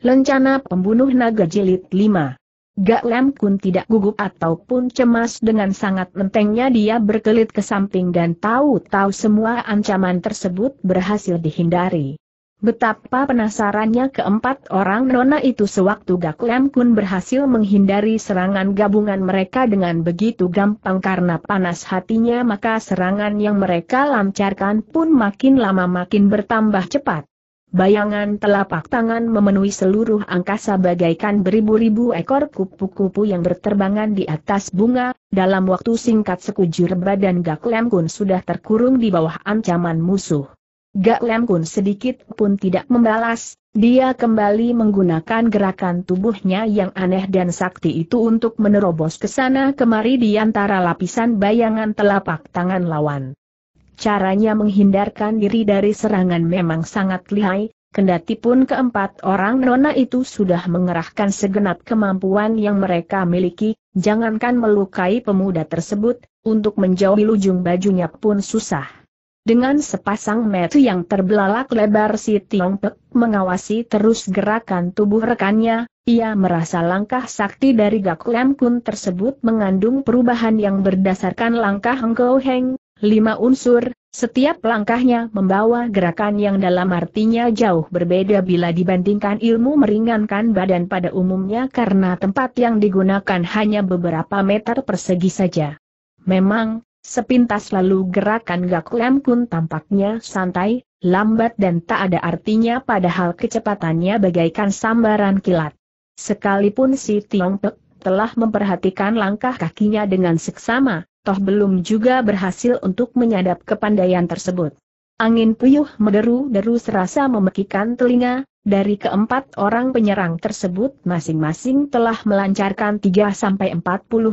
Lencana Pembunuh Naga Jilid 5 Gak Lem Kun tidak gugup ataupun cemas dengan sangat lentengnya dia berkelit ke samping dan tahu-tahu semua ancaman tersebut berhasil dihindari. Betapa penasarannya keempat orang nona itu sewaktu Gak Lem Kun berhasil menghindari serangan gabungan mereka dengan begitu gampang karena panas hatinya maka serangan yang mereka lancarkan pun makin lama makin bertambah cepat. Bayangan telapak tangan memenuhi seluruh angkasa bagaikan beribu-ribu ekor kupu-kupu yang berterbangan di atas bunga, dalam waktu singkat sekujur badan Gak Lem Kun sudah terkurung di bawah ancaman musuh. Gak Lem Kun sedikit pun tidak membalas, dia kembali menggunakan gerakan tubuhnya yang aneh dan sakti itu untuk menerobos ke sana kemari di antara lapisan bayangan telapak tangan lawan. Caranya menghindarkan diri dari serangan memang sangat lihai, kendati pun keempat orang nona itu sudah mengerahkan segenap kemampuan yang mereka miliki, jangankan melukai pemuda tersebut, untuk menjauhi lujung bajunya pun susah. Dengan sepasang mata yang terbelalak lebar si Tiong Pek mengawasi terus gerakan tubuh rekannya, ia merasa langkah sakti dari Gak Lam Kun tersebut mengandung perubahan yang berdasarkan langkah Hengkou Heng, lima unsur, setiap langkahnya membawa gerakan yang dalam artinya jauh berbeda bila dibandingkan ilmu meringankan badan pada umumnya karena tempat yang digunakan hanya beberapa meter persegi saja. Memang, sepintas lalu gerakan gak Kun tampaknya santai, lambat dan tak ada artinya padahal kecepatannya bagaikan sambaran kilat. Sekalipun si Tiong Pek telah memperhatikan langkah kakinya dengan seksama, toh belum juga berhasil untuk menyadap kepandaian tersebut. Angin puyuh menderu-deru serasa memekikan telinga, dari keempat orang penyerang tersebut masing-masing telah melancarkan 3-40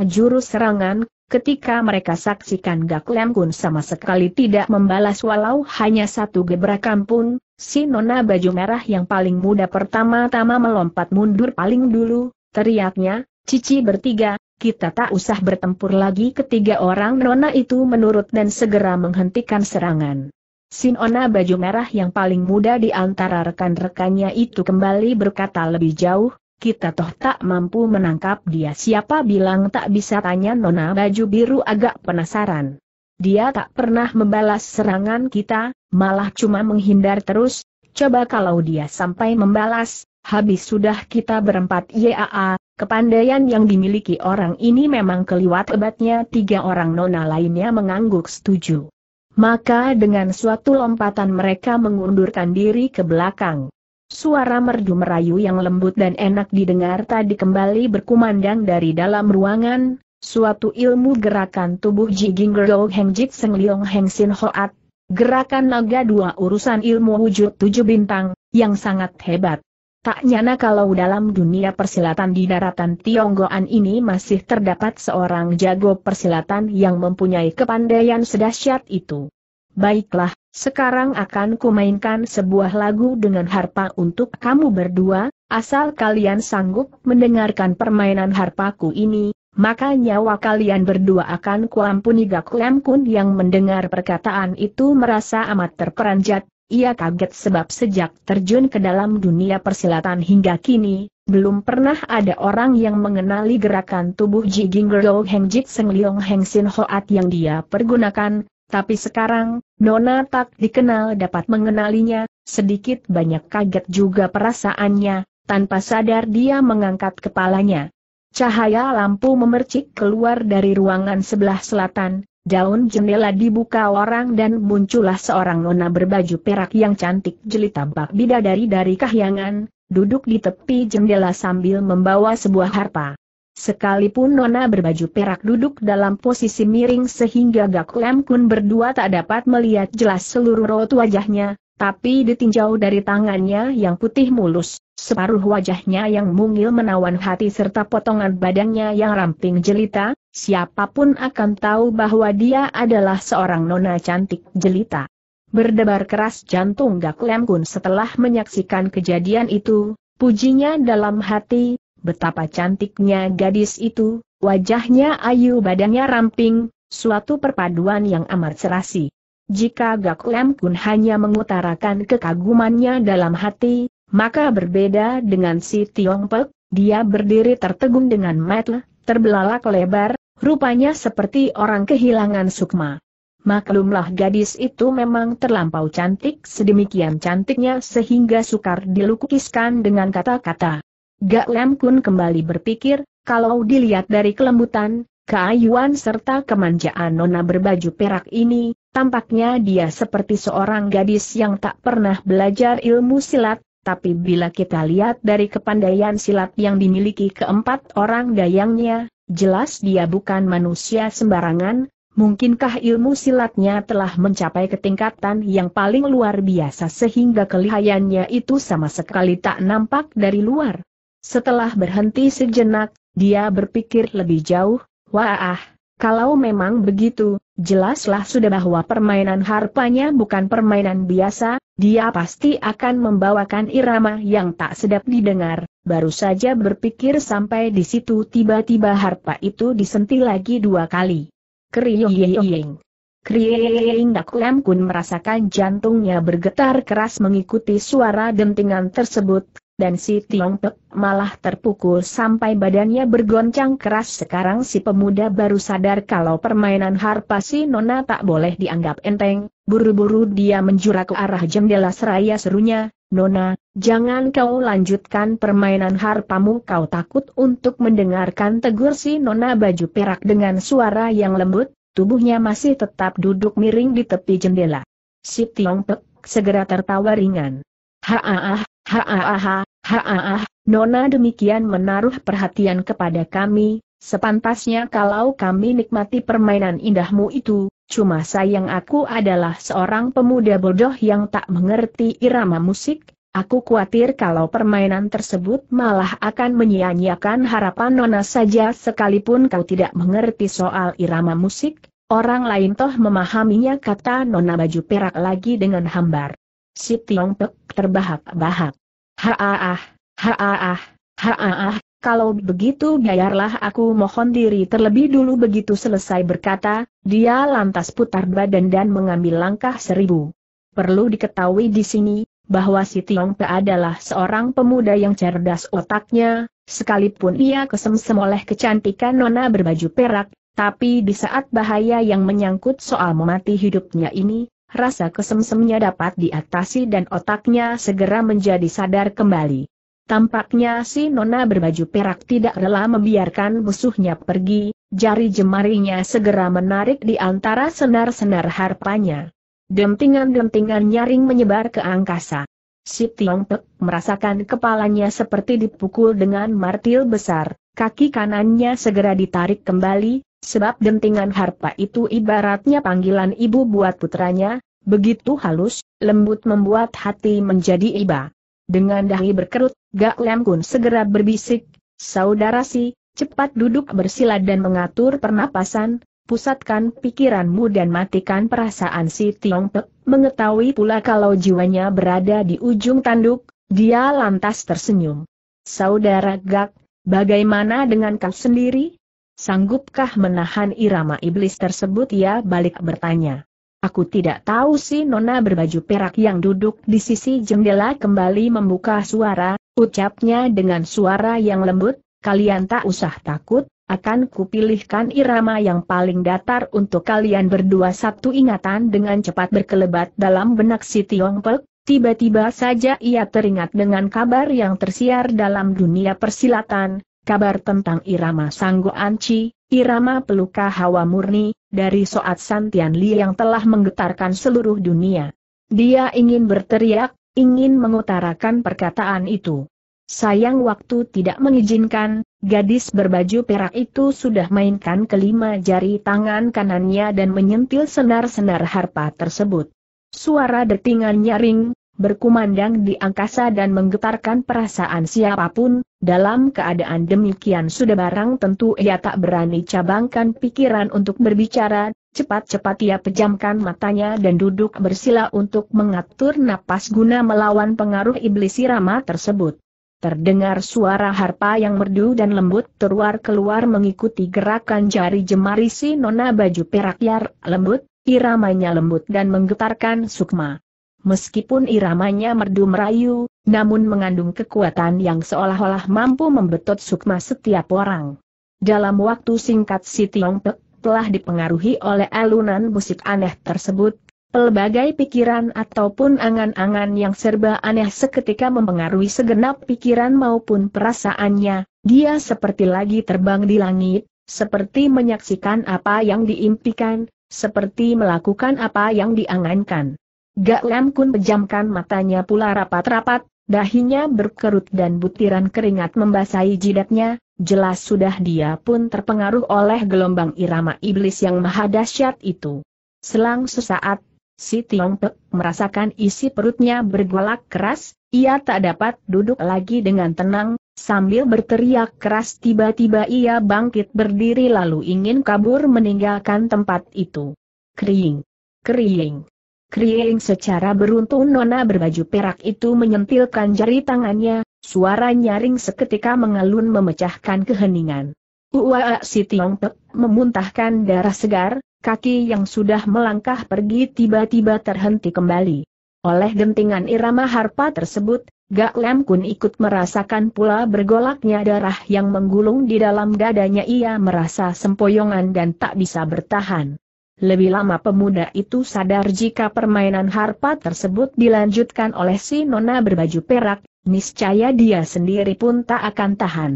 jurus serangan, ketika mereka saksikan Gak Lem Kun sama sekali tidak membalas walau hanya satu gebrakan pun, si nona baju merah yang paling muda pertama-tama melompat mundur paling dulu, teriaknya, Cici bertiga, kita tak usah bertempur lagi ketiga orang nona itu menurut dan segera menghentikan serangan. Sinona baju merah yang paling muda di antara rekan-rekannya itu kembali berkata lebih jauh, kita toh tak mampu menangkap dia siapa bilang tak bisa tanya Nona baju biru agak penasaran. Dia tak pernah membalas serangan kita, malah cuma menghindar terus, coba kalau dia sampai membalas, habis sudah kita berempat YAA, Kepandaian yang dimiliki orang ini memang keliwat hebatnya tiga orang nona lainnya mengangguk setuju. Maka dengan suatu lompatan mereka mengundurkan diri ke belakang. Suara merdu merayu yang lembut dan enak didengar tadi kembali berkumandang dari dalam ruangan, suatu ilmu gerakan tubuh Ji Ginggero Heng Jik Seng Liong Heng Sin Hoat, gerakan naga dua urusan ilmu wujud tujuh bintang, yang sangat hebat. Tak nyana kalau dalam dunia persilatan di daratan Tionggoan ini masih terdapat seorang jago persilatan yang mempunyai kepandaian sedahsyat itu. Baiklah, sekarang akan kumainkan sebuah lagu dengan harpa untuk kamu berdua, asal kalian sanggup mendengarkan permainan harpaku ini, maka nyawa kalian berdua akan kuampuni Gakulemkun Kun yang mendengar perkataan itu merasa amat terperanjat, ia kaget sebab sejak terjun ke dalam dunia persilatan hingga kini, belum pernah ada orang yang mengenali gerakan tubuh Ji Gingrou Heng Jit Seng Liong Heng Sin Hoat yang dia pergunakan, tapi sekarang, Nona tak dikenal dapat mengenalinya, sedikit banyak kaget juga perasaannya, tanpa sadar dia mengangkat kepalanya. Cahaya lampu memercik keluar dari ruangan sebelah selatan, Daun jendela dibuka orang dan muncullah seorang nona berbaju perak yang cantik jelita bak bidadari dari kahyangan, duduk di tepi jendela sambil membawa sebuah harpa. Sekalipun nona berbaju perak duduk dalam posisi miring sehingga Gak Lem Kun berdua tak dapat melihat jelas seluruh raut wajahnya, tapi ditinjau dari tangannya yang putih mulus, separuh wajahnya yang mungil menawan hati serta potongan badannya yang ramping jelita, siapapun akan tahu bahwa dia adalah seorang nona cantik jelita. Berdebar keras jantung Gak Lem Kun setelah menyaksikan kejadian itu, pujinya dalam hati, betapa cantiknya gadis itu, wajahnya ayu badannya ramping, suatu perpaduan yang amat serasi. Jika Gak Lem Kun hanya mengutarakan kekagumannya dalam hati, maka berbeda dengan si Tiong Pek, dia berdiri tertegun dengan metel, terbelalak lebar, Rupanya seperti orang kehilangan sukma. Maklumlah gadis itu memang terlampau cantik sedemikian cantiknya sehingga sukar dilukiskan dengan kata-kata. Gak Lem Kun kembali berpikir, kalau dilihat dari kelembutan, keayuan serta kemanjaan nona berbaju perak ini, tampaknya dia seperti seorang gadis yang tak pernah belajar ilmu silat, tapi bila kita lihat dari kepandaian silat yang dimiliki keempat orang dayangnya, Jelas dia bukan manusia sembarangan, mungkinkah ilmu silatnya telah mencapai ketingkatan yang paling luar biasa sehingga kelihayannya itu sama sekali tak nampak dari luar. Setelah berhenti sejenak, dia berpikir lebih jauh, wah ah, kalau memang begitu, Jelaslah sudah bahwa permainan harpanya bukan permainan biasa, dia pasti akan membawakan irama yang tak sedap didengar, baru saja berpikir sampai di situ tiba-tiba harpa itu disentil lagi dua kali. Kriyoying. Kriing Dakulam Kun merasakan jantungnya bergetar keras mengikuti suara dentingan tersebut, dan si Tiong Pek malah terpukul sampai badannya bergoncang keras sekarang si pemuda baru sadar kalau permainan harpa si Nona tak boleh dianggap enteng, buru-buru dia menjura ke arah jendela seraya serunya, Nona, jangan kau lanjutkan permainan harpamu kau takut untuk mendengarkan tegur si Nona baju perak dengan suara yang lembut, tubuhnya masih tetap duduk miring di tepi jendela. Si Tiong Pek segera tertawa ringan. Haah, ha haaah, Nona demikian menaruh perhatian kepada kami, sepantasnya kalau kami nikmati permainan indahmu itu, cuma sayang aku adalah seorang pemuda bodoh yang tak mengerti irama musik, Aku khawatir kalau permainan tersebut malah akan menyia-nyiakan harapan Nona saja sekalipun kau tidak mengerti soal irama musik, orang lain toh memahaminya kata Nona baju perak lagi dengan hambar si Tiong Pek terbahak-bahak. Haaah, haaah, haaah, kalau begitu biarlah aku mohon diri terlebih dulu begitu selesai berkata, dia lantas putar badan dan mengambil langkah seribu. Perlu diketahui di sini, bahwa si Tiong Pe adalah seorang pemuda yang cerdas otaknya, sekalipun ia kesemsem oleh kecantikan nona berbaju perak, tapi di saat bahaya yang menyangkut soal mati hidupnya ini, Rasa kesemsemnya dapat diatasi dan otaknya segera menjadi sadar kembali. Tampaknya si nona berbaju perak tidak rela membiarkan musuhnya pergi, jari jemarinya segera menarik di antara senar-senar harpanya. Dentingan-dentingan nyaring menyebar ke angkasa. Si Tiong Pek merasakan kepalanya seperti dipukul dengan martil besar, kaki kanannya segera ditarik kembali, Sebab dentingan harpa itu ibaratnya panggilan ibu buat putranya, begitu halus, lembut membuat hati menjadi iba. Dengan dahi berkerut, Gak Lem Kun segera berbisik, Saudara si, cepat duduk bersila dan mengatur pernapasan, pusatkan pikiranmu dan matikan perasaan si Tiong Pek, mengetahui pula kalau jiwanya berada di ujung tanduk, dia lantas tersenyum. Saudara Gak, bagaimana dengan kau sendiri? Sanggupkah menahan irama iblis tersebut ia balik bertanya. Aku tidak tahu si nona berbaju perak yang duduk di sisi jendela kembali membuka suara, ucapnya dengan suara yang lembut, kalian tak usah takut, akan kupilihkan irama yang paling datar untuk kalian berdua satu ingatan dengan cepat berkelebat dalam benak si Tiong Pek. tiba-tiba saja ia teringat dengan kabar yang tersiar dalam dunia persilatan, kabar tentang irama Sanggo Anci, irama peluka hawa murni, dari Soat Santian Li yang telah menggetarkan seluruh dunia. Dia ingin berteriak, ingin mengutarakan perkataan itu. Sayang waktu tidak mengizinkan, gadis berbaju perak itu sudah mainkan kelima jari tangan kanannya dan menyentil senar-senar harpa tersebut. Suara detingan nyaring, berkumandang di angkasa dan menggetarkan perasaan siapapun, dalam keadaan demikian sudah barang tentu ia tak berani cabangkan pikiran untuk berbicara, cepat-cepat ia pejamkan matanya dan duduk bersila untuk mengatur napas guna melawan pengaruh iblis sirama tersebut. Terdengar suara harpa yang merdu dan lembut teruar keluar mengikuti gerakan jari jemari si nona baju perak yar lembut, iramanya lembut dan menggetarkan sukma meskipun iramanya merdu merayu, namun mengandung kekuatan yang seolah-olah mampu membetot sukma setiap orang. Dalam waktu singkat si Tiong Pek telah dipengaruhi oleh alunan musik aneh tersebut, pelbagai pikiran ataupun angan-angan yang serba aneh seketika mempengaruhi segenap pikiran maupun perasaannya, dia seperti lagi terbang di langit, seperti menyaksikan apa yang diimpikan, seperti melakukan apa yang diangankan. Gak Lam Kun pejamkan matanya pula rapat-rapat, dahinya berkerut dan butiran keringat membasahi jidatnya, jelas sudah dia pun terpengaruh oleh gelombang irama iblis yang maha dahsyat itu. Selang sesaat, si Tiong Pe merasakan isi perutnya bergolak keras, ia tak dapat duduk lagi dengan tenang, Sambil berteriak keras tiba-tiba ia bangkit berdiri lalu ingin kabur meninggalkan tempat itu. Kering! Kering! Krieng secara beruntung nona berbaju perak itu menyentilkan jari tangannya, suara nyaring seketika mengalun memecahkan keheningan. Uaa si Tiong Pek memuntahkan darah segar, kaki yang sudah melangkah pergi tiba-tiba terhenti kembali. Oleh gentingan irama harpa tersebut, Gak Lem Kun ikut merasakan pula bergolaknya darah yang menggulung di dalam dadanya ia merasa sempoyongan dan tak bisa bertahan. Lebih lama pemuda itu sadar jika permainan harpa tersebut dilanjutkan oleh si nona berbaju perak, niscaya dia sendiri pun tak akan tahan.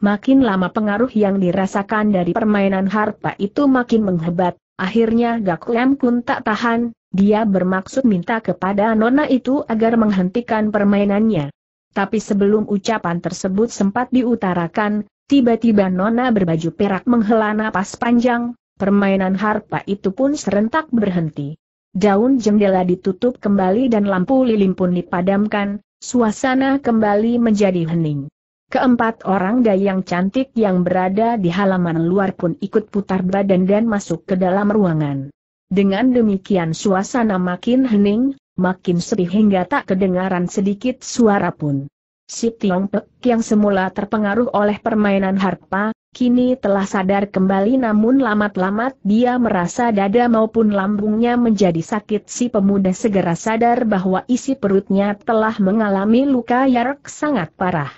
Makin lama pengaruh yang dirasakan dari permainan harpa itu makin menghebat, akhirnya Gak Lem pun tak tahan, dia bermaksud minta kepada nona itu agar menghentikan permainannya. Tapi sebelum ucapan tersebut sempat diutarakan, tiba-tiba nona berbaju perak menghela napas panjang, permainan harpa itu pun serentak berhenti. Daun jendela ditutup kembali dan lampu lilin pun dipadamkan, suasana kembali menjadi hening. Keempat orang dayang cantik yang berada di halaman luar pun ikut putar badan dan masuk ke dalam ruangan. Dengan demikian suasana makin hening, makin sepi hingga tak kedengaran sedikit suara pun. Si Pek yang semula terpengaruh oleh permainan harpa, kini telah sadar kembali namun lamat-lamat dia merasa dada maupun lambungnya menjadi sakit si pemuda segera sadar bahwa isi perutnya telah mengalami luka yang sangat parah.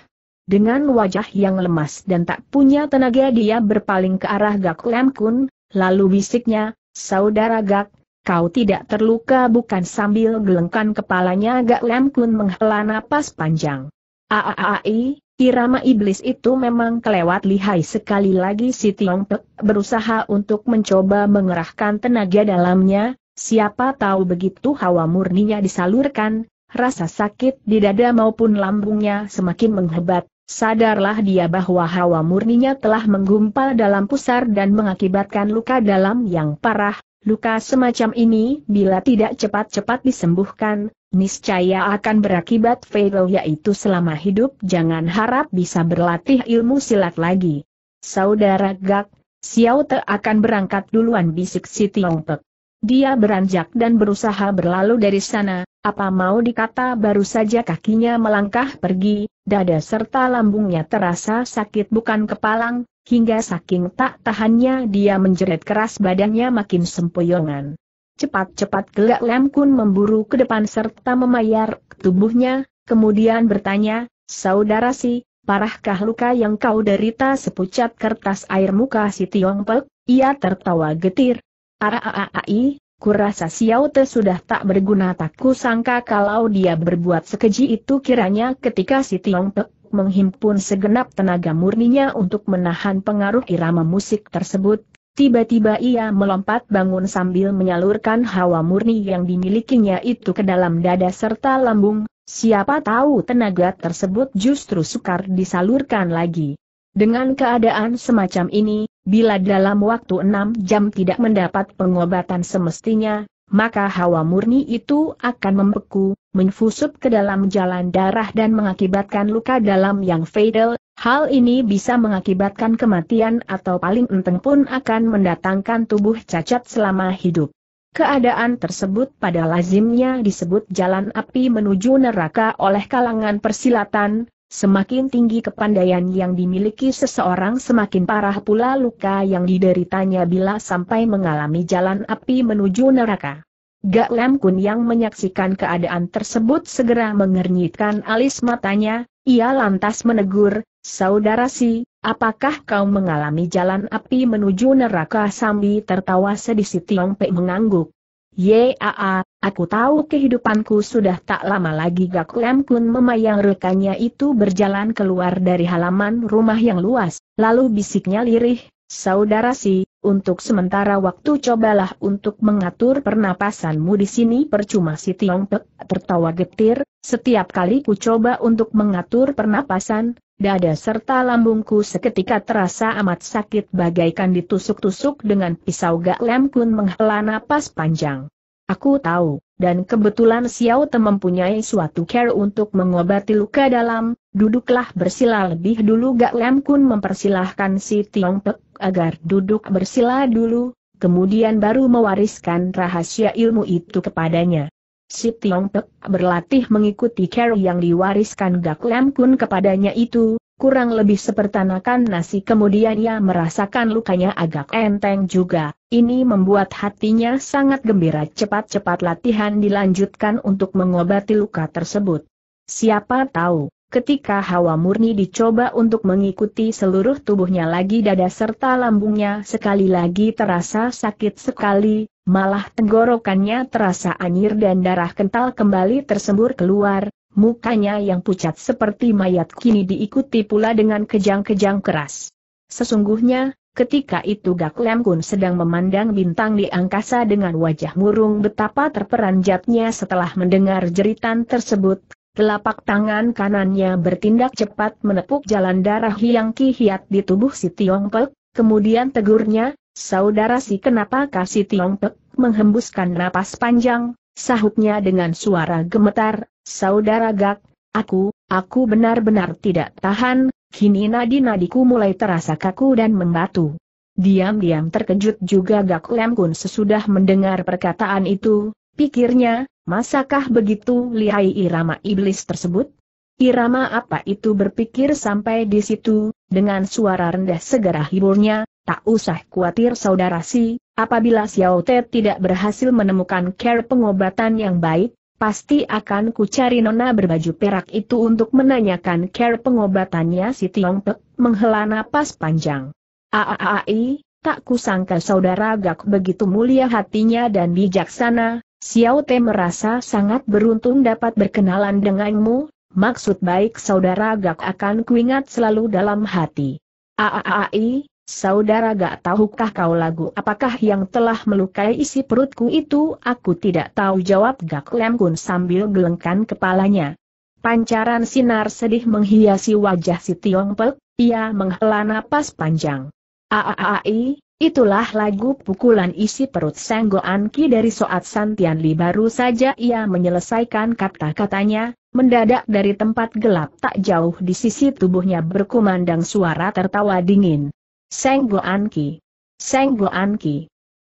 Dengan wajah yang lemas dan tak punya tenaga dia berpaling ke arah Gak Lam Kun, lalu bisiknya, Saudara Gak, kau tidak terluka bukan sambil gelengkan kepalanya Gak Lam Kun menghela napas panjang. Aaai, Irama iblis itu memang kelewat lihai sekali lagi si Tiong Pek berusaha untuk mencoba mengerahkan tenaga dalamnya, siapa tahu begitu hawa murninya disalurkan, rasa sakit di dada maupun lambungnya semakin menghebat, sadarlah dia bahwa hawa murninya telah menggumpal dalam pusar dan mengakibatkan luka dalam yang parah, luka semacam ini bila tidak cepat-cepat disembuhkan, niscaya akan berakibat fatal yaitu selama hidup jangan harap bisa berlatih ilmu silat lagi. Saudara Gak, Xiao Te akan berangkat duluan bisik si Tiong Pek. Dia beranjak dan berusaha berlalu dari sana, apa mau dikata baru saja kakinya melangkah pergi, dada serta lambungnya terasa sakit bukan kepalang, hingga saking tak tahannya dia menjerit keras badannya makin sempoyongan. Cepat-cepat gelak Lem Kun memburu ke depan serta memayar tubuhnya, kemudian bertanya, Saudara si, parahkah luka yang kau derita sepucat kertas air muka si Tiong Pek? Ia tertawa getir. Araai, kurasa Xiao Te sudah tak berguna takku sangka kalau dia berbuat sekeji itu kiranya ketika si Tiong Pek menghimpun segenap tenaga murninya untuk menahan pengaruh irama musik tersebut, Tiba-tiba ia melompat bangun sambil menyalurkan hawa murni yang dimilikinya itu ke dalam dada serta lambung, siapa tahu tenaga tersebut justru sukar disalurkan lagi. Dengan keadaan semacam ini, bila dalam waktu enam jam tidak mendapat pengobatan semestinya, maka hawa murni itu akan membeku, menfusup ke dalam jalan darah dan mengakibatkan luka dalam yang fatal, hal ini bisa mengakibatkan kematian atau paling enteng pun akan mendatangkan tubuh cacat selama hidup. Keadaan tersebut pada lazimnya disebut jalan api menuju neraka oleh kalangan persilatan, Semakin tinggi kepandaian yang dimiliki seseorang semakin parah pula luka yang dideritanya bila sampai mengalami jalan api menuju neraka. Gak Lam Kun yang menyaksikan keadaan tersebut segera mengernyitkan alis matanya, ia lantas menegur, Saudara si, apakah kau mengalami jalan api menuju neraka sambil tertawa sedih si Tiong Pei mengangguk. Yaa, aku tahu kehidupanku sudah tak lama lagi Gak Lem Kun memayang rekannya itu berjalan keluar dari halaman rumah yang luas, lalu bisiknya lirih, saudara si, untuk sementara waktu cobalah untuk mengatur pernapasanmu di sini percuma si Tiong Pek tertawa getir, setiap kali ku coba untuk mengatur pernapasan, dada serta lambungku seketika terasa amat sakit bagaikan ditusuk-tusuk dengan pisau Gak Lem Kun menghela napas panjang. Aku tahu, dan kebetulan Xiao Te mempunyai suatu care untuk mengobati luka dalam, duduklah bersila lebih dulu Gak Lem Kun mempersilahkan si Tiong Pek agar duduk bersila dulu, kemudian baru mewariskan rahasia ilmu itu kepadanya. Si Tiong Pek berlatih mengikuti care yang diwariskan Gak Lem Kun kepadanya itu, kurang lebih sepertanakan nasi kemudian ia merasakan lukanya agak enteng juga, ini membuat hatinya sangat gembira cepat-cepat latihan dilanjutkan untuk mengobati luka tersebut. Siapa tahu, ketika hawa murni dicoba untuk mengikuti seluruh tubuhnya lagi dada serta lambungnya sekali lagi terasa sakit sekali, malah tenggorokannya terasa anyir dan darah kental kembali tersembur keluar, mukanya yang pucat seperti mayat kini diikuti pula dengan kejang-kejang keras. Sesungguhnya, ketika itu Gak Lem Kun sedang memandang bintang di angkasa dengan wajah murung betapa terperanjatnya setelah mendengar jeritan tersebut, Telapak tangan kanannya bertindak cepat menepuk jalan darah yang kihiat di tubuh si Tiong Pek, kemudian tegurnya, saudara si Kenapa kasih Tiong Pek menghembuskan napas panjang, sahutnya dengan suara gemetar, saudara gak, aku, aku benar-benar tidak tahan, kini nadi-nadiku mulai terasa kaku dan membatu. Diam-diam terkejut juga Gak Lem Kun sesudah mendengar perkataan itu, pikirnya, masakah begitu lihai irama iblis tersebut? Irama apa itu berpikir sampai di situ, dengan suara rendah segera hiburnya, tak usah khawatir saudara si, apabila Xiao Te tidak berhasil menemukan care pengobatan yang baik, pasti akan ku cari nona berbaju perak itu untuk menanyakan care pengobatannya si Tiong Pe menghela napas panjang. Aaai, tak kusangka saudara Gak begitu mulia hatinya dan bijaksana, Xiao Te merasa sangat beruntung dapat berkenalan denganmu, maksud baik saudara Gak akan kuingat selalu dalam hati. Aaai, Saudara gak tahukah kau lagu apakah yang telah melukai isi perutku itu? Aku tidak tahu jawab Gak Lem Kun sambil gelengkan kepalanya. Pancaran sinar sedih menghiasi wajah si Tiong Pek, ia menghela napas panjang. Aaai, itulah lagu pukulan isi perut Senggoan Anki dari Soat Santian Li baru saja ia menyelesaikan kata-katanya, mendadak dari tempat gelap tak jauh di sisi tubuhnya berkumandang suara tertawa dingin. Seng Goan Ki. Seng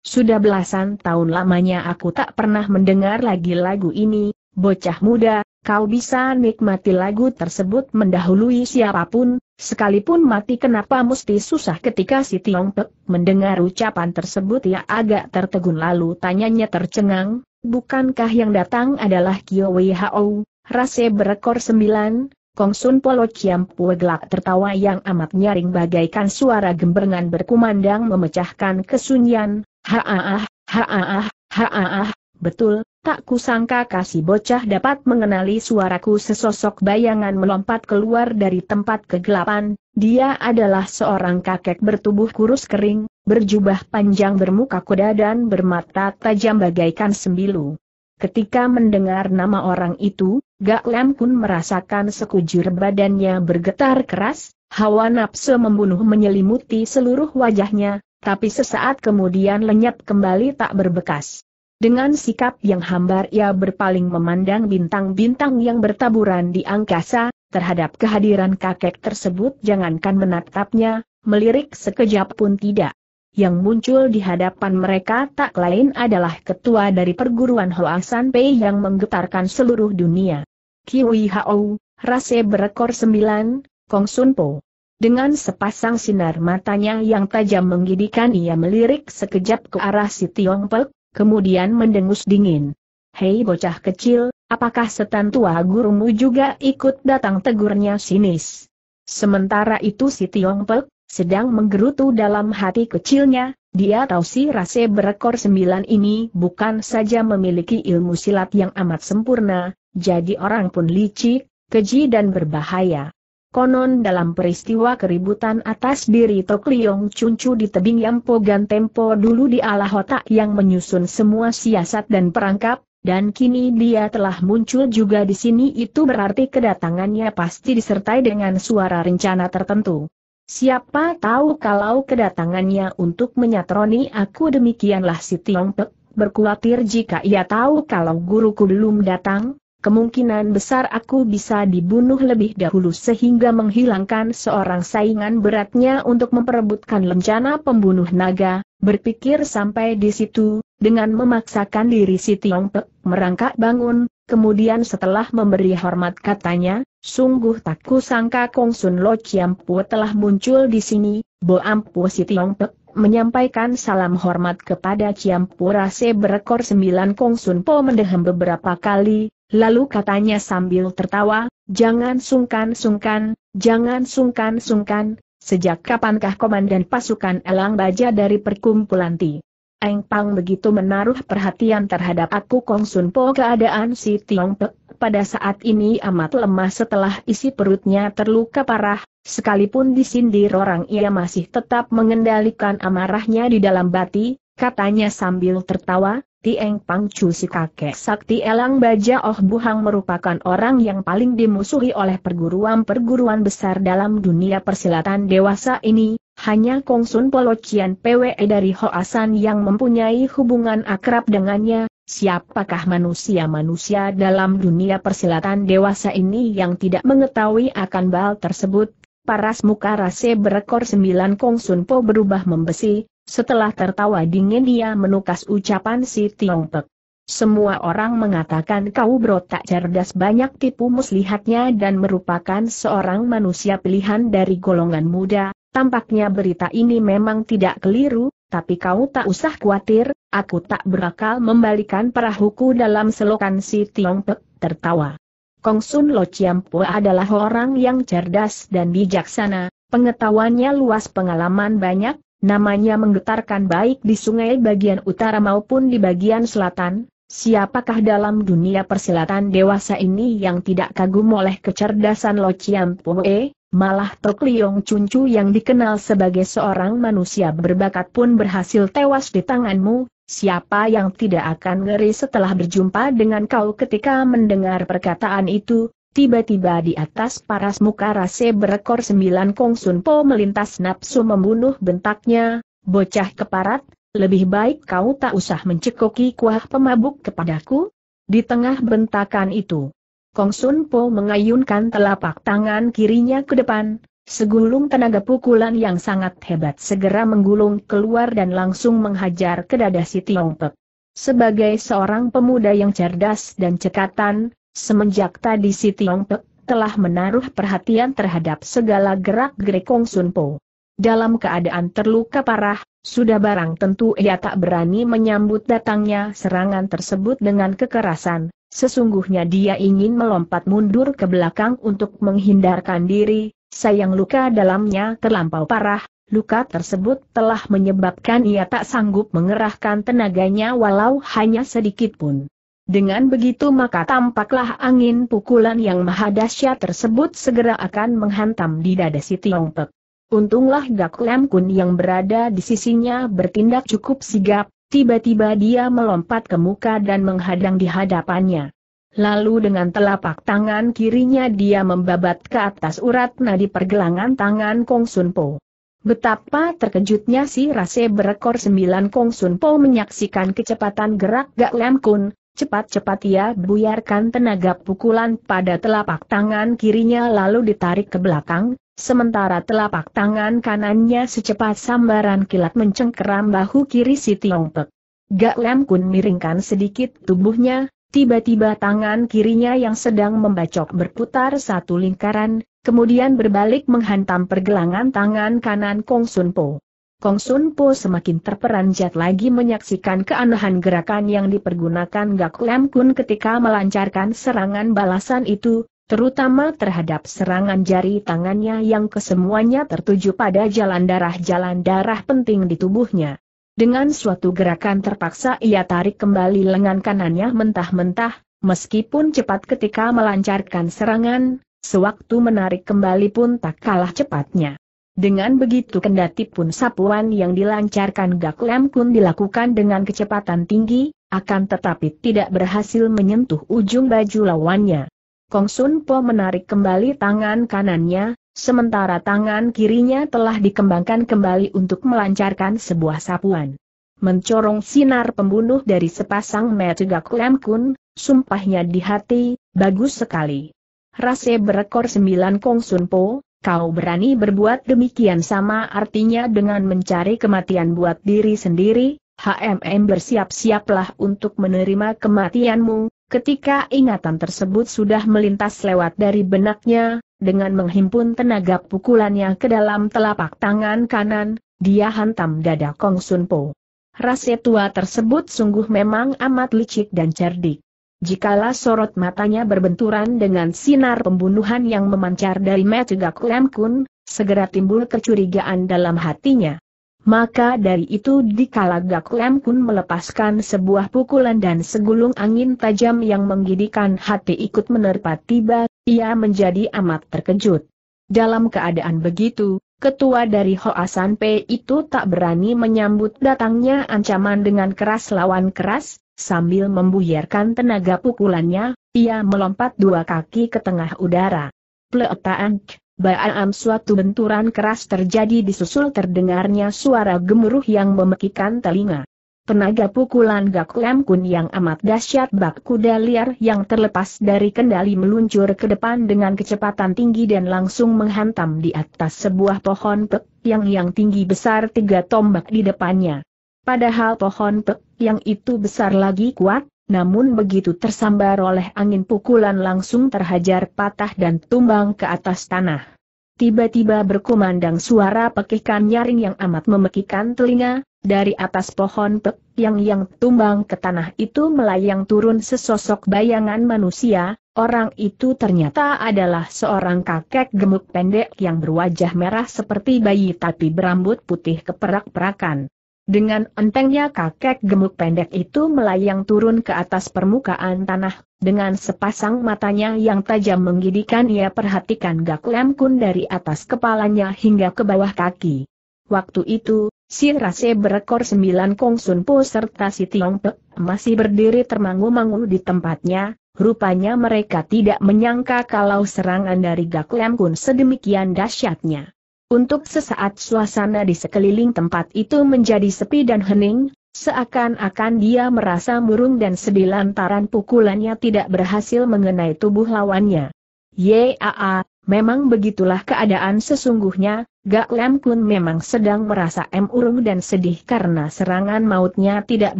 Sudah belasan tahun lamanya aku tak pernah mendengar lagi lagu ini, bocah muda, kau bisa nikmati lagu tersebut mendahului siapapun, sekalipun mati kenapa mesti susah ketika si Tiong Pek mendengar ucapan tersebut ya agak tertegun lalu tanyanya tercengang, bukankah yang datang adalah Kyo Wei Hao, rase berekor sembilan, Kongsun Polo Chiam Pue gelak tertawa yang amat nyaring bagaikan suara gemberengan berkumandang memecahkan kesunyian, haaah, haaah, haaah, betul, tak kusangka kasih bocah dapat mengenali suaraku sesosok bayangan melompat keluar dari tempat kegelapan, dia adalah seorang kakek bertubuh kurus kering, berjubah panjang bermuka kuda dan bermata tajam bagaikan sembilu. Ketika mendengar nama orang itu, Gak Lam pun merasakan sekujur badannya bergetar keras, hawa nafsu membunuh menyelimuti seluruh wajahnya, tapi sesaat kemudian lenyap kembali tak berbekas. Dengan sikap yang hambar ia berpaling memandang bintang-bintang yang bertaburan di angkasa, terhadap kehadiran kakek tersebut jangankan menatapnya, melirik sekejap pun tidak yang muncul di hadapan mereka tak lain adalah ketua dari perguruan San Pei yang menggetarkan seluruh dunia. Kiwi Hao, Rase berekor sembilan, Kong Sun Po. Dengan sepasang sinar matanya yang tajam menggidikan ia melirik sekejap ke arah si Tiong Pek, kemudian mendengus dingin. Hei bocah kecil, apakah setan tua gurumu juga ikut datang tegurnya sinis? Sementara itu si Tiong Pek, sedang menggerutu dalam hati kecilnya, dia tahu si Rase berekor sembilan ini bukan saja memiliki ilmu silat yang amat sempurna, jadi orang pun licik, keji dan berbahaya. Konon dalam peristiwa keributan atas diri Tok Liong Cuncu di tebing Yampo Tempo dulu di ala otak yang menyusun semua siasat dan perangkap, dan kini dia telah muncul juga di sini itu berarti kedatangannya pasti disertai dengan suara rencana tertentu. Siapa tahu kalau kedatangannya untuk menyatroni aku demikianlah si Tiong Pek, berkulatir jika ia tahu kalau guruku belum datang, kemungkinan besar aku bisa dibunuh lebih dahulu sehingga menghilangkan seorang saingan beratnya untuk memperebutkan lencana pembunuh naga, berpikir sampai di situ, dengan memaksakan diri si Tiong Pe, merangkak bangun, kemudian setelah memberi hormat katanya, sungguh tak kusangka Kong Sun Lo Chiampu telah muncul di sini, Bo Ampu si Tiong Pe, menyampaikan salam hormat kepada Ciampu Rase berekor sembilan Kong Sun Po mendehem beberapa kali, lalu katanya sambil tertawa, jangan sungkan-sungkan, jangan sungkan-sungkan, sejak kapankah komandan pasukan Elang Baja dari perkumpulan Ti Eng Pang begitu menaruh perhatian terhadap aku Kong Sun Po keadaan si Tiong Pe pada saat ini amat lemah setelah isi perutnya terluka parah, sekalipun disindir orang ia masih tetap mengendalikan amarahnya di dalam bati, katanya sambil tertawa, Tieng Pangcu si kakek sakti elang baja Oh Buhang merupakan orang yang paling dimusuhi oleh perguruan-perguruan besar dalam dunia persilatan dewasa ini, hanya Kong Sun Polocian PWE dari Hoasan yang mempunyai hubungan akrab dengannya, siapakah manusia-manusia dalam dunia persilatan dewasa ini yang tidak mengetahui akan bal tersebut, paras muka rase berekor sembilan Kong Sun Po berubah membesi, setelah tertawa dingin dia menukas ucapan si Tiong Pek. Semua orang mengatakan kau bro tak cerdas banyak tipu muslihatnya dan merupakan seorang manusia pilihan dari golongan muda, tampaknya berita ini memang tidak keliru, tapi kau tak usah khawatir, aku tak berakal membalikan perahuku dalam selokan si Tiong Pek tertawa. Kong Sun Lo Po adalah orang yang cerdas dan bijaksana, pengetahuannya luas pengalaman banyak, namanya menggetarkan baik di sungai bagian utara maupun di bagian selatan, siapakah dalam dunia persilatan dewasa ini yang tidak kagum oleh kecerdasan Lo Chiam E malah Tok Liong Chuncu yang dikenal sebagai seorang manusia berbakat pun berhasil tewas di tanganmu, siapa yang tidak akan ngeri setelah berjumpa dengan kau ketika mendengar perkataan itu, Tiba-tiba di atas paras muka rase berekor sembilan Kong Sun Po melintas nafsu membunuh bentaknya, bocah keparat, lebih baik kau tak usah mencekoki kuah pemabuk kepadaku. Di tengah bentakan itu, Kong Sun Po mengayunkan telapak tangan kirinya ke depan, segulung tenaga pukulan yang sangat hebat segera menggulung keluar dan langsung menghajar ke dada si Pek. Sebagai seorang pemuda yang cerdas dan cekatan, Semenjak tadi si Tiong Pek telah menaruh perhatian terhadap segala gerak-gerik Kong Sun Po. Dalam keadaan terluka parah, sudah barang tentu ia tak berani menyambut datangnya serangan tersebut dengan kekerasan, sesungguhnya dia ingin melompat mundur ke belakang untuk menghindarkan diri, sayang luka dalamnya terlampau parah, Luka tersebut telah menyebabkan ia tak sanggup mengerahkan tenaganya walau hanya sedikit pun. Dengan begitu maka tampaklah angin pukulan yang maha dahsyat tersebut segera akan menghantam di dada si Tiong Pek. Untunglah Gak Lam Kun yang berada di sisinya bertindak cukup sigap, tiba-tiba dia melompat ke muka dan menghadang di hadapannya. Lalu dengan telapak tangan kirinya dia membabat ke atas urat nadi pergelangan tangan Kong Sun Po. Betapa terkejutnya si Rase berekor sembilan Kong Sun Po menyaksikan kecepatan gerak Gak Lam Kun, Cepat-cepat ia buyarkan tenaga pukulan pada telapak tangan kirinya lalu ditarik ke belakang, sementara telapak tangan kanannya secepat sambaran kilat mencengkeram bahu kiri si Tiongpek. Gak Lem Kun miringkan sedikit tubuhnya, tiba-tiba tangan kirinya yang sedang membacok berputar satu lingkaran, kemudian berbalik menghantam pergelangan tangan kanan Kong Sun Po. Kong Sun Po semakin terperanjat lagi menyaksikan keanehan gerakan yang dipergunakan Gak Lam Kun ketika melancarkan serangan balasan itu, terutama terhadap serangan jari tangannya yang kesemuanya tertuju pada jalan darah-jalan darah penting di tubuhnya. Dengan suatu gerakan terpaksa ia tarik kembali lengan kanannya mentah-mentah, meskipun cepat ketika melancarkan serangan, sewaktu menarik kembali pun tak kalah cepatnya. Dengan begitu kendati pun sapuan yang dilancarkan Gak Lem Kun dilakukan dengan kecepatan tinggi, akan tetapi tidak berhasil menyentuh ujung baju lawannya. Kong Sun Po menarik kembali tangan kanannya, sementara tangan kirinya telah dikembangkan kembali untuk melancarkan sebuah sapuan. Mencorong sinar pembunuh dari sepasang mata Gak Lem Kun, sumpahnya di hati, bagus sekali. Rase berekor sembilan Kong Sun Po, kau berani berbuat demikian sama artinya dengan mencari kematian buat diri sendiri, HMM bersiap-siaplah untuk menerima kematianmu, ketika ingatan tersebut sudah melintas lewat dari benaknya, dengan menghimpun tenaga pukulannya ke dalam telapak tangan kanan, dia hantam dada Kong Sun Po. Rase tua tersebut sungguh memang amat licik dan cerdik. Jikalau sorot matanya berbenturan dengan sinar pembunuhan yang memancar dari Metegak Lam Kun, segera timbul kecurigaan dalam hatinya. Maka dari itu dikala Gak Lam Kun melepaskan sebuah pukulan dan segulung angin tajam yang menggidikan hati ikut menerpa tiba, ia menjadi amat terkejut. Dalam keadaan begitu, ketua dari Hoasan P itu tak berani menyambut datangnya ancaman dengan keras lawan keras, Sambil membuyarkan tenaga pukulannya, ia melompat dua kaki ke tengah udara. Pleetan, baam suatu benturan keras terjadi disusul terdengarnya suara gemuruh yang memekikan telinga. Tenaga pukulan Gak Lem Kun yang amat dahsyat bak kuda liar yang terlepas dari kendali meluncur ke depan dengan kecepatan tinggi dan langsung menghantam di atas sebuah pohon pek yang yang tinggi besar tiga tombak di depannya. Padahal pohon pek yang itu besar lagi kuat, namun begitu tersambar oleh angin pukulan langsung terhajar patah dan tumbang ke atas tanah. Tiba-tiba berkumandang suara pekikan nyaring yang amat memekikan telinga, dari atas pohon pek yang yang tumbang ke tanah itu melayang turun sesosok bayangan manusia, orang itu ternyata adalah seorang kakek gemuk pendek yang berwajah merah seperti bayi tapi berambut putih keperak-perakan. Dengan entengnya kakek gemuk pendek itu melayang turun ke atas permukaan tanah, dengan sepasang matanya yang tajam menggidikan ia perhatikan Gak Lem Kun dari atas kepalanya hingga ke bawah kaki. Waktu itu, si Rase berekor sembilan Kong Sun Po serta si Tiong Pe masih berdiri termangu-mangu di tempatnya, rupanya mereka tidak menyangka kalau serangan dari Gak Lem Kun sedemikian dahsyatnya. Untuk sesaat suasana di sekeliling tempat itu menjadi sepi dan hening, seakan-akan dia merasa murung dan sedih lantaran pukulannya tidak berhasil mengenai tubuh lawannya. Yaa, memang begitulah keadaan sesungguhnya, Gak Lam Kun memang sedang merasa murung dan sedih karena serangan mautnya tidak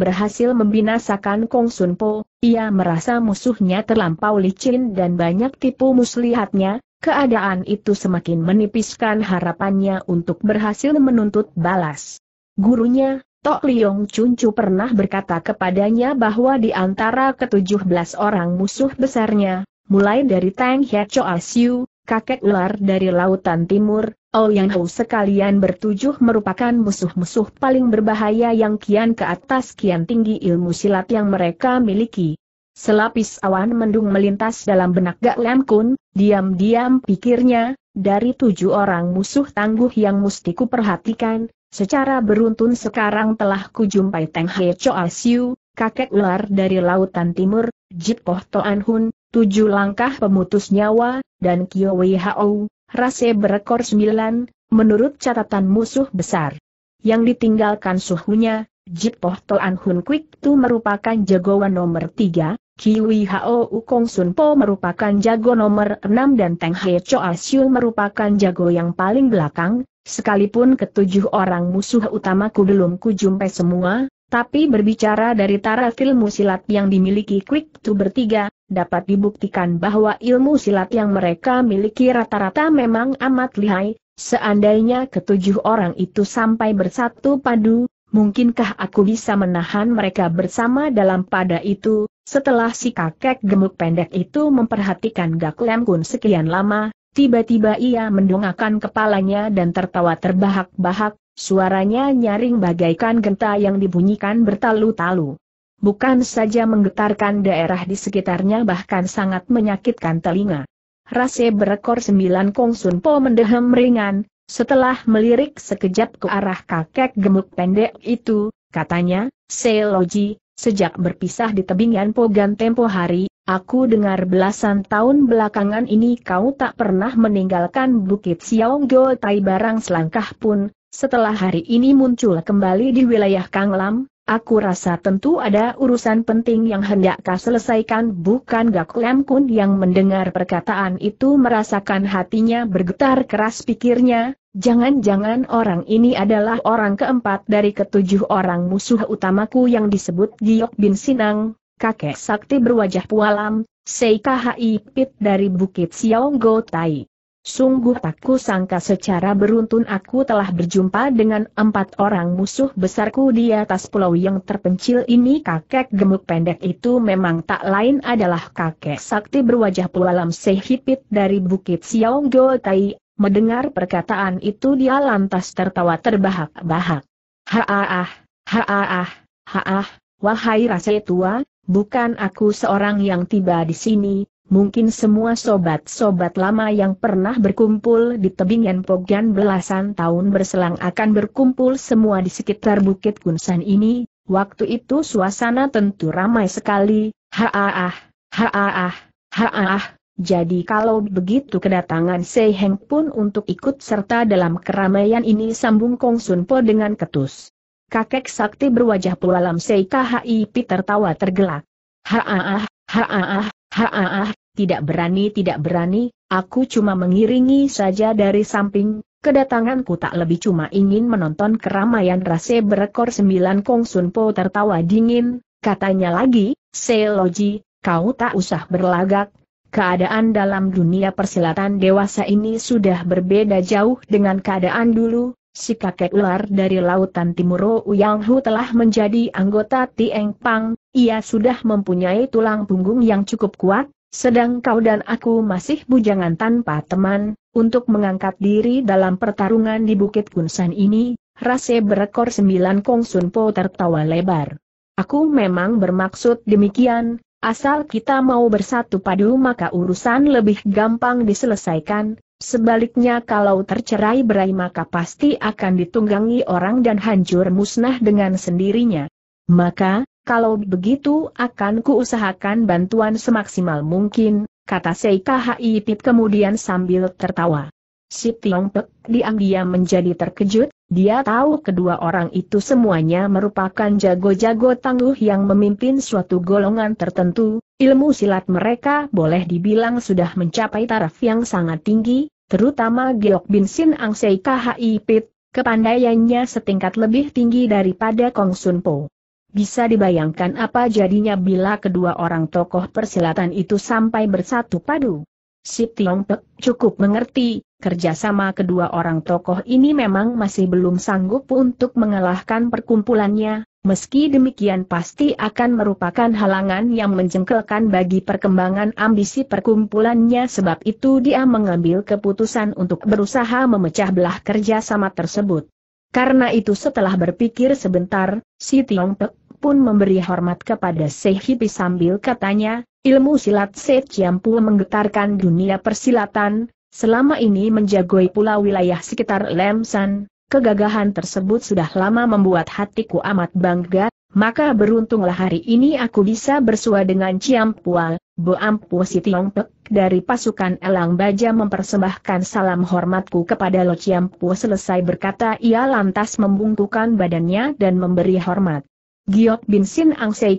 berhasil membinasakan Kong Sun Po, ia merasa musuhnya terlampau licin dan banyak tipu muslihatnya, Keadaan itu semakin menipiskan harapannya untuk berhasil menuntut balas. Gurunya, Tok Liong Cuncu pernah berkata kepadanya bahwa di antara ketujuh belas orang musuh besarnya, mulai dari Tang Hye Choa Siu, kakek ular dari Lautan Timur, Oh Yang Hou sekalian bertujuh merupakan musuh-musuh paling berbahaya yang kian ke atas kian tinggi ilmu silat yang mereka miliki. Selapis awan mendung melintas dalam benak Gak Lam Kun, diam-diam pikirnya, dari tujuh orang musuh tangguh yang mesti perhatikan, secara beruntun sekarang telah kujumpai Teng He Choa Siu, kakek ular dari lautan timur, Jit Poh Toan Hun, tujuh langkah pemutus nyawa, dan Kyo Wei Hao, rase berekor sembilan, menurut catatan musuh besar. Yang ditinggalkan suhunya, Jit Poh Toan Hun Kwik Tu merupakan jagoan nomor tiga, Kiwi Hao Kong Sun Po merupakan jago nomor enam dan Teng He Choa Siu merupakan jago yang paling belakang, sekalipun ketujuh orang musuh utamaku belum kujumpai semua, tapi berbicara dari taraf ilmu silat yang dimiliki Quick Tu bertiga, dapat dibuktikan bahwa ilmu silat yang mereka miliki rata-rata memang amat lihai, seandainya ketujuh orang itu sampai bersatu padu, mungkinkah aku bisa menahan mereka bersama dalam pada itu, setelah si kakek gemuk pendek itu memperhatikan Gak Lem Kun sekian lama, tiba-tiba ia mendongakkan kepalanya dan tertawa terbahak-bahak, suaranya nyaring bagaikan genta yang dibunyikan bertalu-talu. Bukan saja menggetarkan daerah di sekitarnya bahkan sangat menyakitkan telinga. Rase berekor sembilan Kong Sun Po mendehem ringan, setelah melirik sekejap ke arah kakek gemuk pendek itu, katanya, se loji. Sejak berpisah di tebingan Pogan tempo hari, aku dengar belasan tahun belakangan ini kau tak pernah meninggalkan Bukit Siaunggo Tai barang selangkah pun, setelah hari ini muncul kembali di wilayah Kanglam, aku rasa tentu ada urusan penting yang hendak kau selesaikan bukan Gak Lam Kun yang mendengar perkataan itu merasakan hatinya bergetar keras pikirnya, Jangan-jangan orang ini adalah orang keempat dari ketujuh orang musuh utamaku yang disebut Giok Bin Sinang, kakek sakti berwajah pualam, Seika Hai Pit dari Bukit Siaonggo Tai. Sungguh tak sangka secara beruntun aku telah berjumpa dengan empat orang musuh besarku di atas pulau yang terpencil ini kakek gemuk pendek itu memang tak lain adalah kakek sakti berwajah pualam Sehipit dari Bukit Siaonggo Tai Mendengar perkataan itu dia lantas tertawa terbahak-bahak. ha-ah-ah, ha-ah, wahai rasa tua, bukan aku seorang yang tiba di sini, mungkin semua sobat-sobat lama yang pernah berkumpul di tebing Pogian belasan tahun berselang akan berkumpul semua di sekitar Bukit Kunsan ini, waktu itu suasana tentu ramai sekali, ha-ah-ah. Jadi kalau begitu kedatangan Sei Heng pun untuk ikut serta dalam keramaian ini sambung Kong Sun Po dengan ketus. Kakek sakti berwajah pualam Sei KHIP tertawa tergelak. Haaah, ah, haaah, ah, haaah, ah, tidak berani tidak berani, aku cuma mengiringi saja dari samping, Kedatanganku tak lebih cuma ingin menonton keramaian rase berekor sembilan Kong Sun Po tertawa dingin, katanya lagi, Sei Loji, kau tak usah berlagak, Keadaan dalam dunia persilatan dewasa ini sudah berbeda jauh dengan keadaan dulu, si kakek ular dari lautan timur Yang Hu telah menjadi anggota Tieng Pang, ia sudah mempunyai tulang punggung yang cukup kuat, sedang kau dan aku masih bujangan tanpa teman, untuk mengangkat diri dalam pertarungan di Bukit Kunsan ini, Rase berekor sembilan Kong Po tertawa lebar. Aku memang bermaksud demikian, Asal kita mau bersatu padu maka urusan lebih gampang diselesaikan, sebaliknya kalau tercerai berai maka pasti akan ditunggangi orang dan hancur musnah dengan sendirinya. Maka, kalau begitu akan kuusahakan bantuan semaksimal mungkin, kata Seika Haipip kemudian sambil tertawa. Si Tiong Pek diam-diam menjadi terkejut, dia tahu kedua orang itu semuanya merupakan jago-jago tangguh yang memimpin suatu golongan tertentu, ilmu silat mereka boleh dibilang sudah mencapai taraf yang sangat tinggi, terutama Geok Bin Sin Ang Sei KHI Pit, kepandaiannya setingkat lebih tinggi daripada Kong Sun Po. Bisa dibayangkan apa jadinya bila kedua orang tokoh persilatan itu sampai bersatu padu. Si Tiong Pek cukup mengerti, kerjasama kedua orang tokoh ini memang masih belum sanggup untuk mengalahkan perkumpulannya, meski demikian pasti akan merupakan halangan yang menjengkelkan bagi perkembangan ambisi perkumpulannya sebab itu dia mengambil keputusan untuk berusaha memecah belah kerjasama tersebut. Karena itu setelah berpikir sebentar, si Tiong Pek pun memberi hormat kepada Sehipi sambil katanya, ilmu silat Se Chiampu menggetarkan dunia persilatan, Selama ini menjagoi pula wilayah sekitar Lemsan, kegagahan tersebut sudah lama membuat hatiku amat bangga, maka beruntunglah hari ini aku bisa bersua dengan Ciam Ampu Si Tiong Pek dari pasukan Elang Baja mempersembahkan salam hormatku kepada Lo Ciam selesai berkata ia lantas membungkukan badannya dan memberi hormat. Giok Bin Sin Ang Sei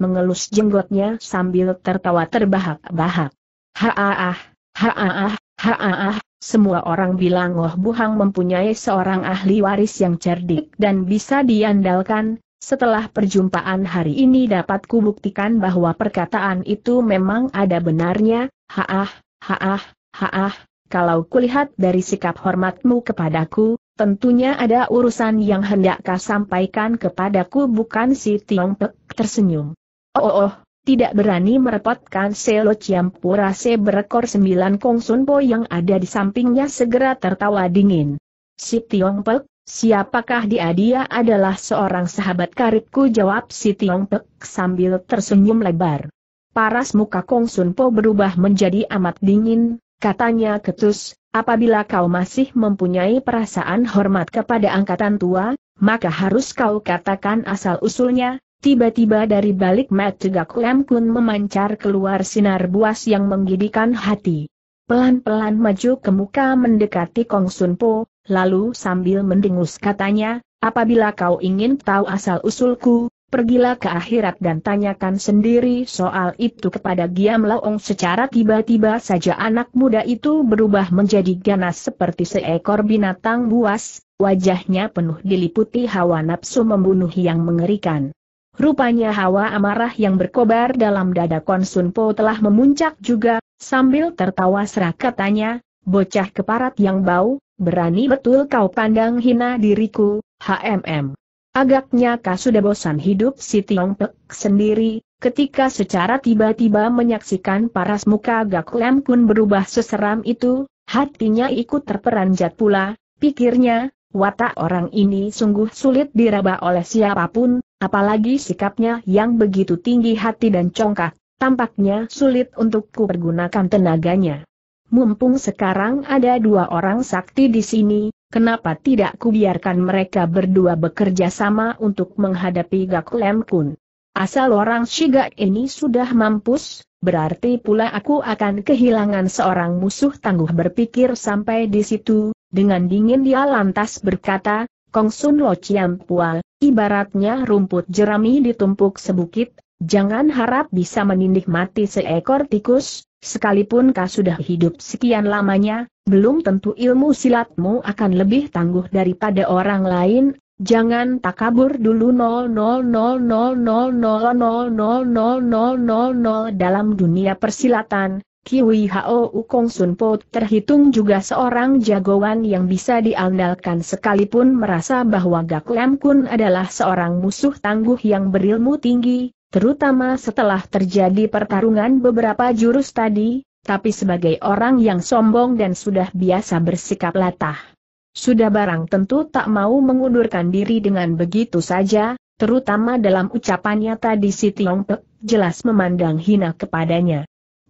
mengelus jenggotnya sambil tertawa terbahak-bahak. -ha. Haaah, ah, haaah, ah. semua orang bilang Ngoh Buhang mempunyai seorang ahli waris yang cerdik dan bisa diandalkan, setelah perjumpaan hari ini dapat kubuktikan bahwa perkataan itu memang ada benarnya, haah, haah, haah, kalau kulihat dari sikap hormatmu kepadaku, tentunya ada urusan yang hendak kau sampaikan kepadaku bukan si Tiong Pek tersenyum. Oh oh oh, tidak berani merepotkan Selo Ciampura se berekor sembilan Kong Sunpo yang ada di sampingnya segera tertawa dingin. Si Tiong Pek, siapakah dia dia adalah seorang sahabat karibku jawab si Tiong Pek sambil tersenyum lebar. Paras muka Kong Po berubah menjadi amat dingin, katanya ketus, apabila kau masih mempunyai perasaan hormat kepada angkatan tua, maka harus kau katakan asal-usulnya, Tiba-tiba dari balik mat tegak Lem Kun memancar keluar sinar buas yang menggidikan hati. Pelan-pelan maju ke muka mendekati Kong Sun Po, lalu sambil mendengus katanya, apabila kau ingin tahu asal-usulku, pergilah ke akhirat dan tanyakan sendiri soal itu kepada Giam Laong secara tiba-tiba saja anak muda itu berubah menjadi ganas seperti seekor binatang buas, wajahnya penuh diliputi hawa nafsu membunuh yang mengerikan. Rupanya hawa amarah yang berkobar dalam dada Konsun Po telah memuncak juga, sambil tertawa serak katanya, bocah keparat yang bau, berani betul kau pandang hina diriku, HMM. Agaknya kau sudah bosan hidup si Tiong Pek sendiri, ketika secara tiba-tiba menyaksikan paras muka Gak Lem pun berubah seseram itu, hatinya ikut terperanjat pula, pikirnya, Watak orang ini sungguh sulit diraba oleh siapapun, apalagi sikapnya yang begitu tinggi hati dan congkak, tampaknya sulit untuk kupergunakan tenaganya. Mumpung sekarang ada dua orang sakti di sini, kenapa tidak kubiarkan mereka berdua bekerja sama untuk menghadapi Gak Lem Kun? Asal orang Shiga ini sudah mampus, berarti pula aku akan kehilangan seorang musuh tangguh berpikir sampai di situ, dengan dingin dia lantas berkata, Kong Sun Lo Chiam Pual, ibaratnya rumput jerami ditumpuk sebukit, jangan harap bisa menindik mati seekor tikus, sekalipun kau sudah hidup sekian lamanya, belum tentu ilmu silatmu akan lebih tangguh daripada orang lain, jangan takabur dulu dalam dunia persilatan, Kiwi Hao Ukong Sun Po terhitung juga seorang jagoan yang bisa diandalkan sekalipun merasa bahwa Gak Lam Kun adalah seorang musuh tangguh yang berilmu tinggi, terutama setelah terjadi pertarungan beberapa jurus tadi, tapi sebagai orang yang sombong dan sudah biasa bersikap latah. Sudah barang tentu tak mau mengundurkan diri dengan begitu saja, terutama dalam ucapannya tadi si Tiong Pe, jelas memandang hina kepadanya.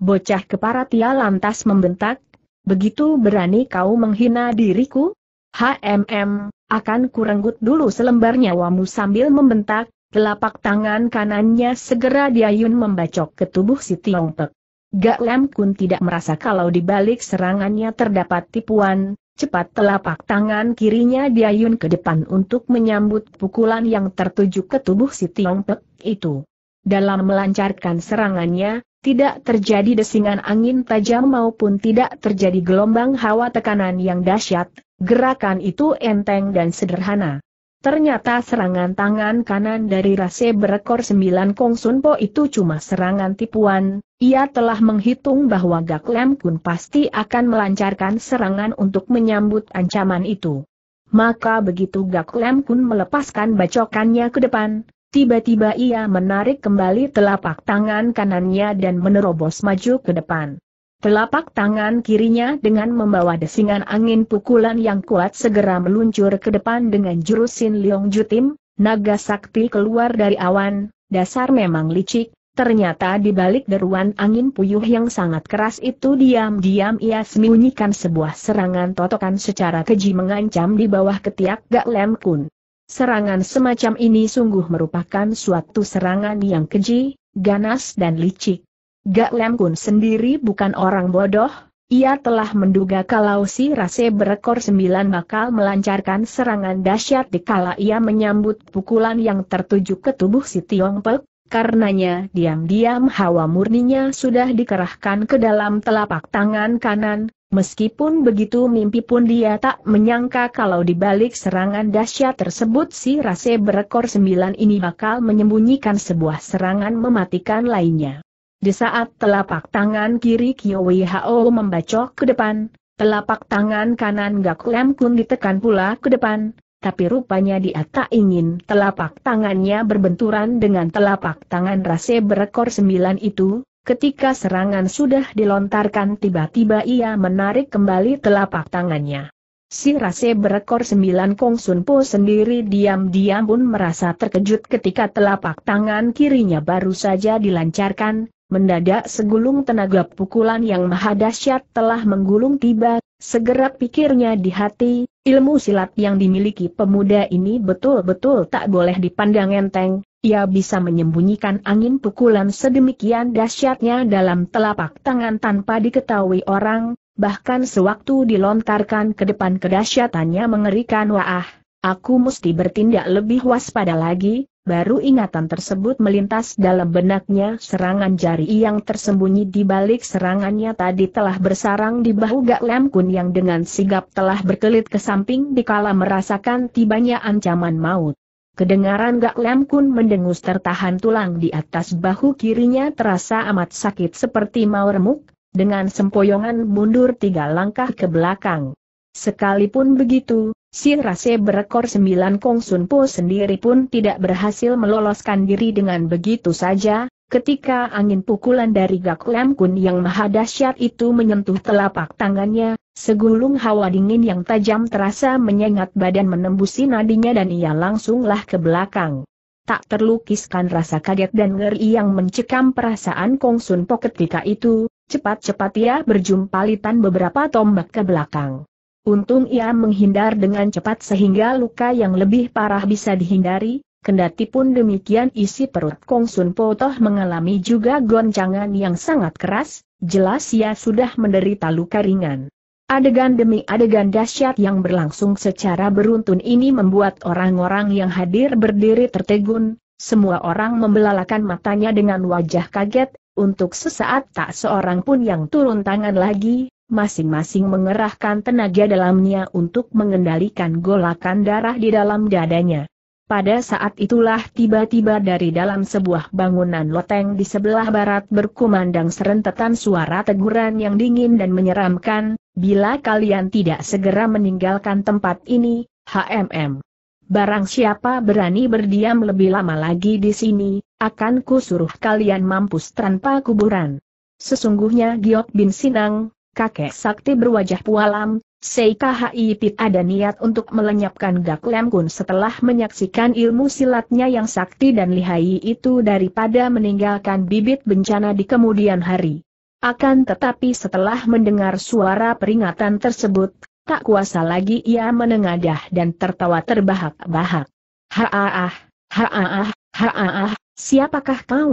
Bocah ia lantas membentak, begitu berani kau menghina diriku? HMM, akan kurenggut dulu selembar nyawamu sambil membentak, telapak tangan kanannya segera diayun membacok ke tubuh si Tiongpek. Gak Lem Kun tidak merasa kalau di balik serangannya terdapat tipuan, cepat telapak tangan kirinya diayun ke depan untuk menyambut pukulan yang tertuju ke tubuh si Tiongpek itu. Dalam melancarkan serangannya, tidak terjadi desingan angin tajam maupun tidak terjadi gelombang hawa tekanan yang dahsyat, gerakan itu enteng dan sederhana. Ternyata serangan tangan kanan dari Rase berekor sembilan Kong Sunpo itu cuma serangan tipuan, ia telah menghitung bahwa Gak Lem Kun pasti akan melancarkan serangan untuk menyambut ancaman itu. Maka begitu Gak Lem Kun melepaskan bacokannya ke depan, Tiba-tiba ia menarik kembali telapak tangan kanannya dan menerobos maju ke depan. Telapak tangan kirinya dengan membawa desingan angin pukulan yang kuat segera meluncur ke depan dengan jurusin Liong Jutim, naga sakti keluar dari awan, dasar memang licik, ternyata di balik deruan angin puyuh yang sangat keras itu diam-diam ia sembunyikan sebuah serangan totokan secara keji mengancam di bawah ketiak Gak Lem Kun. Serangan semacam ini sungguh merupakan suatu serangan yang keji, ganas dan licik. Gak Lem Kun sendiri bukan orang bodoh, ia telah menduga kalau si Rase berekor sembilan bakal melancarkan serangan dahsyat dikala ia menyambut pukulan yang tertuju ke tubuh si Tiong Pek, karenanya diam-diam hawa murninya sudah dikerahkan ke dalam telapak tangan kanan, Meskipun begitu mimpi pun dia tak menyangka kalau di balik serangan dahsyat tersebut si rase berekor sembilan ini bakal menyembunyikan sebuah serangan mematikan lainnya. Di saat telapak tangan kiri Kiyowi Hao membacok ke depan, telapak tangan kanan Gak Lem Kun ditekan pula ke depan, tapi rupanya dia tak ingin telapak tangannya berbenturan dengan telapak tangan rase berekor sembilan itu, Ketika serangan sudah dilontarkan tiba-tiba ia menarik kembali telapak tangannya. Si rase berekor sembilan Kong Sun Po sendiri diam-diam pun merasa terkejut ketika telapak tangan kirinya baru saja dilancarkan, mendadak segulung tenaga pukulan yang maha dahsyat telah menggulung tiba, segera pikirnya di hati, ilmu silat yang dimiliki pemuda ini betul-betul tak boleh dipandang enteng, ia bisa menyembunyikan angin pukulan sedemikian dahsyatnya dalam telapak tangan tanpa diketahui orang, bahkan sewaktu dilontarkan ke depan kedahsyatannya mengerikan wah. aku mesti bertindak lebih waspada lagi, baru ingatan tersebut melintas dalam benaknya serangan jari yang tersembunyi di balik serangannya tadi telah bersarang di bahu Gak lemkun yang dengan sigap telah berkelit ke samping dikala merasakan tibanya ancaman maut. Kedengaran Gak Lem Kun mendengus tertahan tulang di atas bahu kirinya terasa amat sakit seperti mau remuk, dengan sempoyongan mundur tiga langkah ke belakang. Sekalipun begitu, si rase berekor sembilan kong sun Po sendiri pun tidak berhasil meloloskan diri dengan begitu saja, ketika angin pukulan dari Gak Lem Kun yang maha dahsyat itu menyentuh telapak tangannya, Segulung hawa dingin yang tajam terasa menyengat badan menembusi nadinya dan ia langsunglah ke belakang. Tak terlukiskan rasa kaget dan ngeri yang mencekam perasaan Kong Sun Po ketika itu, cepat-cepat ia berjumpa berjumpalitan beberapa tombak ke belakang. Untung ia menghindar dengan cepat sehingga luka yang lebih parah bisa dihindari, kendati pun demikian isi perut Kong Sun Po toh mengalami juga goncangan yang sangat keras, jelas ia sudah menderita luka ringan. Adegan demi adegan dahsyat yang berlangsung secara beruntun ini membuat orang-orang yang hadir berdiri tertegun, semua orang membelalakan matanya dengan wajah kaget, untuk sesaat tak seorang pun yang turun tangan lagi, masing-masing mengerahkan tenaga dalamnya untuk mengendalikan golakan darah di dalam dadanya. Pada saat itulah tiba-tiba dari dalam sebuah bangunan loteng di sebelah barat berkumandang serentetan suara teguran yang dingin dan menyeramkan, Bila kalian tidak segera meninggalkan tempat ini, HMM. Barang siapa berani berdiam lebih lama lagi di sini, akan kusuruh kalian mampus tanpa kuburan. Sesungguhnya Giok Bin Sinang, kakek sakti berwajah pualam, Seikhi Pit ada niat untuk melenyapkan Gak Lem Kun setelah menyaksikan ilmu silatnya yang sakti dan lihai itu daripada meninggalkan bibit bencana di kemudian hari. Akan tetapi setelah mendengar suara peringatan tersebut, tak kuasa lagi ia menengadah dan tertawa terbahak-bahak. Haaah, haaah, ah siapakah kau?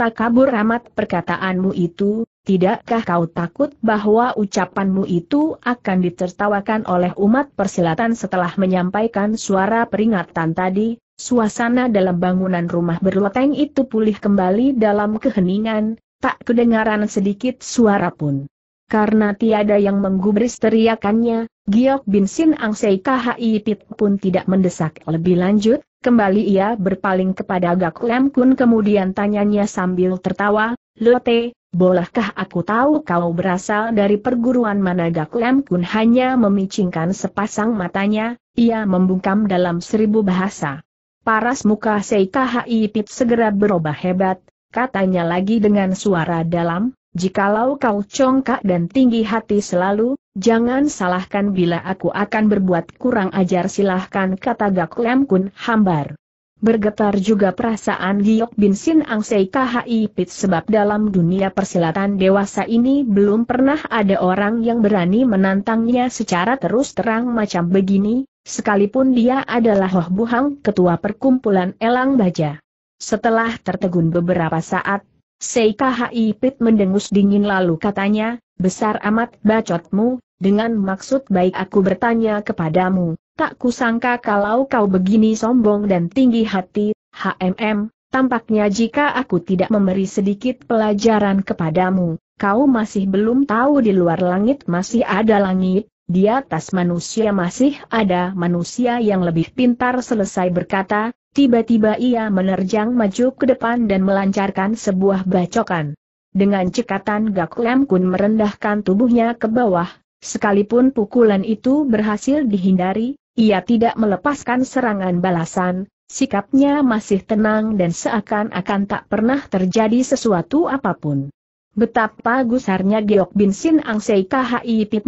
Tak kabur amat perkataanmu itu, tidakkah kau takut bahwa ucapanmu itu akan ditertawakan oleh umat persilatan setelah menyampaikan suara peringatan tadi? Suasana dalam bangunan rumah berloteng itu pulih kembali dalam keheningan, tak kedengaran sedikit suara pun. Karena tiada yang menggubris teriakannya, Giok Bin Sin Ang Sei Kahai Pit pun tidak mendesak lebih lanjut, kembali ia berpaling kepada Gak Lem Kun kemudian tanyanya sambil tertawa, Lote, bolehkah aku tahu kau berasal dari perguruan mana Gak Lem Kun hanya memicingkan sepasang matanya, ia membungkam dalam seribu bahasa. Paras muka Sei Kahai Pit segera berubah hebat, katanya lagi dengan suara dalam, jikalau kau congkak dan tinggi hati selalu, jangan salahkan bila aku akan berbuat kurang ajar silahkan kata Gak Lem Kun hambar. Bergetar juga perasaan Giok Bin Sin Ang Sei KHI Pit sebab dalam dunia persilatan dewasa ini belum pernah ada orang yang berani menantangnya secara terus terang macam begini, sekalipun dia adalah Hoh Buhang ketua perkumpulan Elang Baja. Setelah tertegun beberapa saat, Seikahai Pit mendengus dingin lalu katanya, besar amat bacotmu, dengan maksud baik aku bertanya kepadamu, tak kusangka kalau kau begini sombong dan tinggi hati, HMM, tampaknya jika aku tidak memberi sedikit pelajaran kepadamu, kau masih belum tahu di luar langit masih ada langit, di atas manusia masih ada manusia yang lebih pintar selesai berkata, Tiba-tiba ia menerjang maju ke depan dan melancarkan sebuah bacokan. Dengan cekatan Gak Lem Kun merendahkan tubuhnya ke bawah, sekalipun pukulan itu berhasil dihindari, ia tidak melepaskan serangan balasan, sikapnya masih tenang dan seakan-akan tak pernah terjadi sesuatu apapun. Betapa gusarnya Geok Bin Sin Ang Sei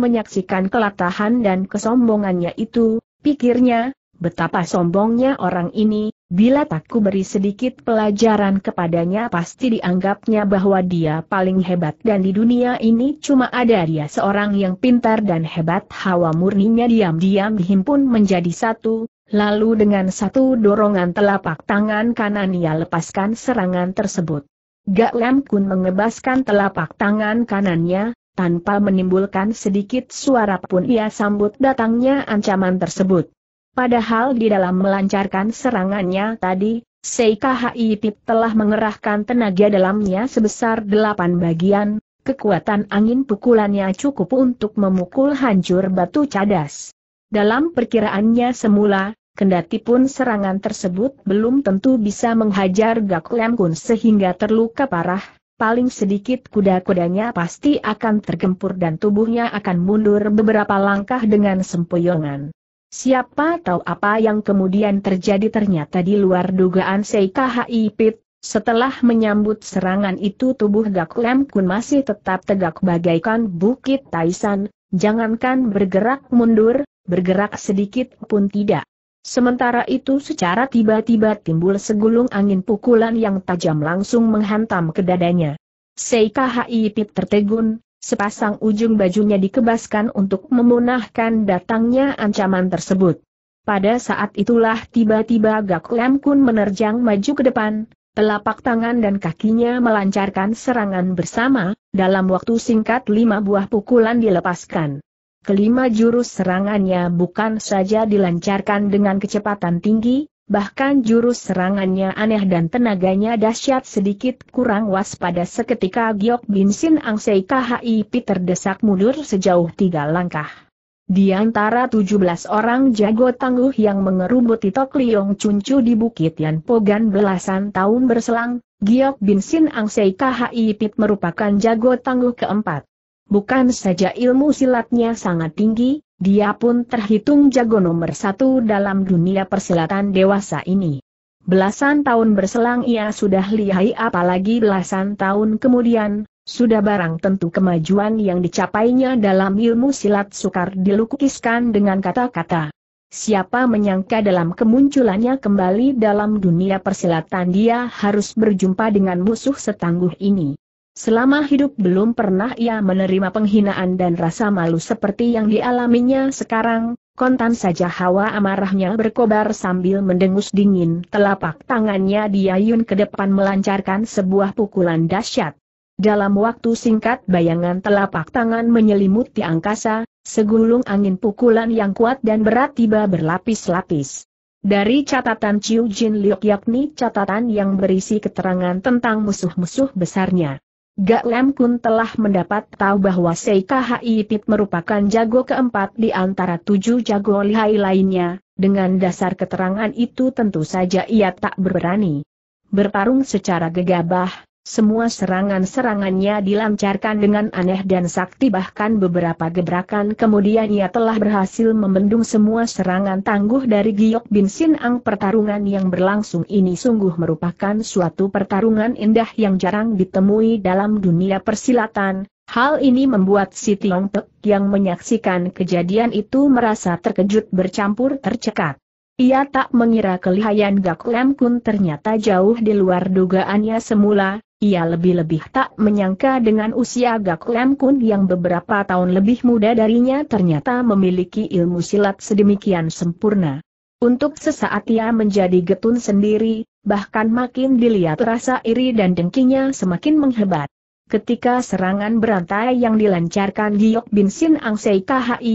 menyaksikan kelatahan dan kesombongannya itu, pikirnya, Betapa sombongnya orang ini, bila tak ku beri sedikit pelajaran kepadanya pasti dianggapnya bahwa dia paling hebat dan di dunia ini cuma ada dia seorang yang pintar dan hebat hawa murninya diam-diam dihimpun menjadi satu, lalu dengan satu dorongan telapak tangan kanan ia lepaskan serangan tersebut. Gak Lam Kun mengebaskan telapak tangan kanannya, tanpa menimbulkan sedikit suara pun ia sambut datangnya ancaman tersebut. Padahal di dalam melancarkan serangannya tadi, Seika Haitip telah mengerahkan tenaga dalamnya sebesar delapan bagian, kekuatan angin pukulannya cukup untuk memukul hancur batu cadas. Dalam perkiraannya semula, kendati pun serangan tersebut belum tentu bisa menghajar Gak Kun sehingga terluka parah, paling sedikit kuda-kudanya pasti akan tergempur dan tubuhnya akan mundur beberapa langkah dengan sempoyongan. Siapa tahu apa yang kemudian terjadi ternyata di luar dugaan Seikaha Pit, setelah menyambut serangan itu tubuh Gak Lem Kun masih tetap tegak bagaikan bukit Taisan, jangankan bergerak mundur, bergerak sedikit pun tidak. Sementara itu secara tiba-tiba timbul segulung angin pukulan yang tajam langsung menghantam ke dadanya. Seikaha Pit tertegun, sepasang ujung bajunya dikebaskan untuk memunahkan datangnya ancaman tersebut. Pada saat itulah tiba-tiba Gak Lam Kun menerjang maju ke depan, telapak tangan dan kakinya melancarkan serangan bersama, dalam waktu singkat lima buah pukulan dilepaskan. Kelima jurus serangannya bukan saja dilancarkan dengan kecepatan tinggi, Bahkan jurus serangannya aneh dan tenaganya dahsyat sedikit kurang waspada seketika Giok Bin Sin Sei KHIP terdesak mundur sejauh tiga langkah. Di antara tujuh belas orang jago tangguh yang mengerubuti Tok Liong Cuncu di Bukit Yan Pogan belasan tahun berselang, Giok Bin Sin Sei KHIP merupakan jago tangguh keempat. Bukan saja ilmu silatnya sangat tinggi, dia pun terhitung jago nomor satu dalam dunia persilatan dewasa ini. Belasan tahun berselang ia sudah lihai apalagi belasan tahun kemudian, sudah barang tentu kemajuan yang dicapainya dalam ilmu silat sukar dilukiskan dengan kata-kata. Siapa menyangka dalam kemunculannya kembali dalam dunia persilatan dia harus berjumpa dengan musuh setangguh ini. Selama hidup belum pernah ia menerima penghinaan dan rasa malu seperti yang dialaminya sekarang, kontan saja hawa amarahnya berkobar sambil mendengus dingin telapak tangannya diayun ke depan melancarkan sebuah pukulan dahsyat. Dalam waktu singkat bayangan telapak tangan menyelimuti angkasa, segulung angin pukulan yang kuat dan berat tiba berlapis-lapis. Dari catatan Chiu Jin Liok yakni catatan yang berisi keterangan tentang musuh-musuh besarnya. Gak Lem pun telah mendapat tahu bahwa Seika Haipit merupakan jago keempat di antara tujuh jago lihai lainnya, dengan dasar keterangan itu tentu saja ia tak berani. Bertarung secara gegabah, semua serangan-serangannya dilancarkan dengan aneh dan sakti bahkan beberapa gebrakan kemudian ia telah berhasil membendung semua serangan tangguh dari Giok Bin Sin Ang. Pertarungan yang berlangsung ini sungguh merupakan suatu pertarungan indah yang jarang ditemui dalam dunia persilatan. Hal ini membuat si Tiong Pek yang menyaksikan kejadian itu merasa terkejut bercampur tercekat. Ia tak mengira kelihayan Gak Lam Kun ternyata jauh di luar dugaannya semula, ia lebih-lebih tak menyangka dengan usia Gak Lam Kun yang beberapa tahun lebih muda darinya ternyata memiliki ilmu silat sedemikian sempurna. Untuk sesaat ia menjadi getun sendiri, bahkan makin dilihat rasa iri dan dengkinya semakin menghebat. Ketika serangan berantai yang dilancarkan Giok Bin Sin Ang Sei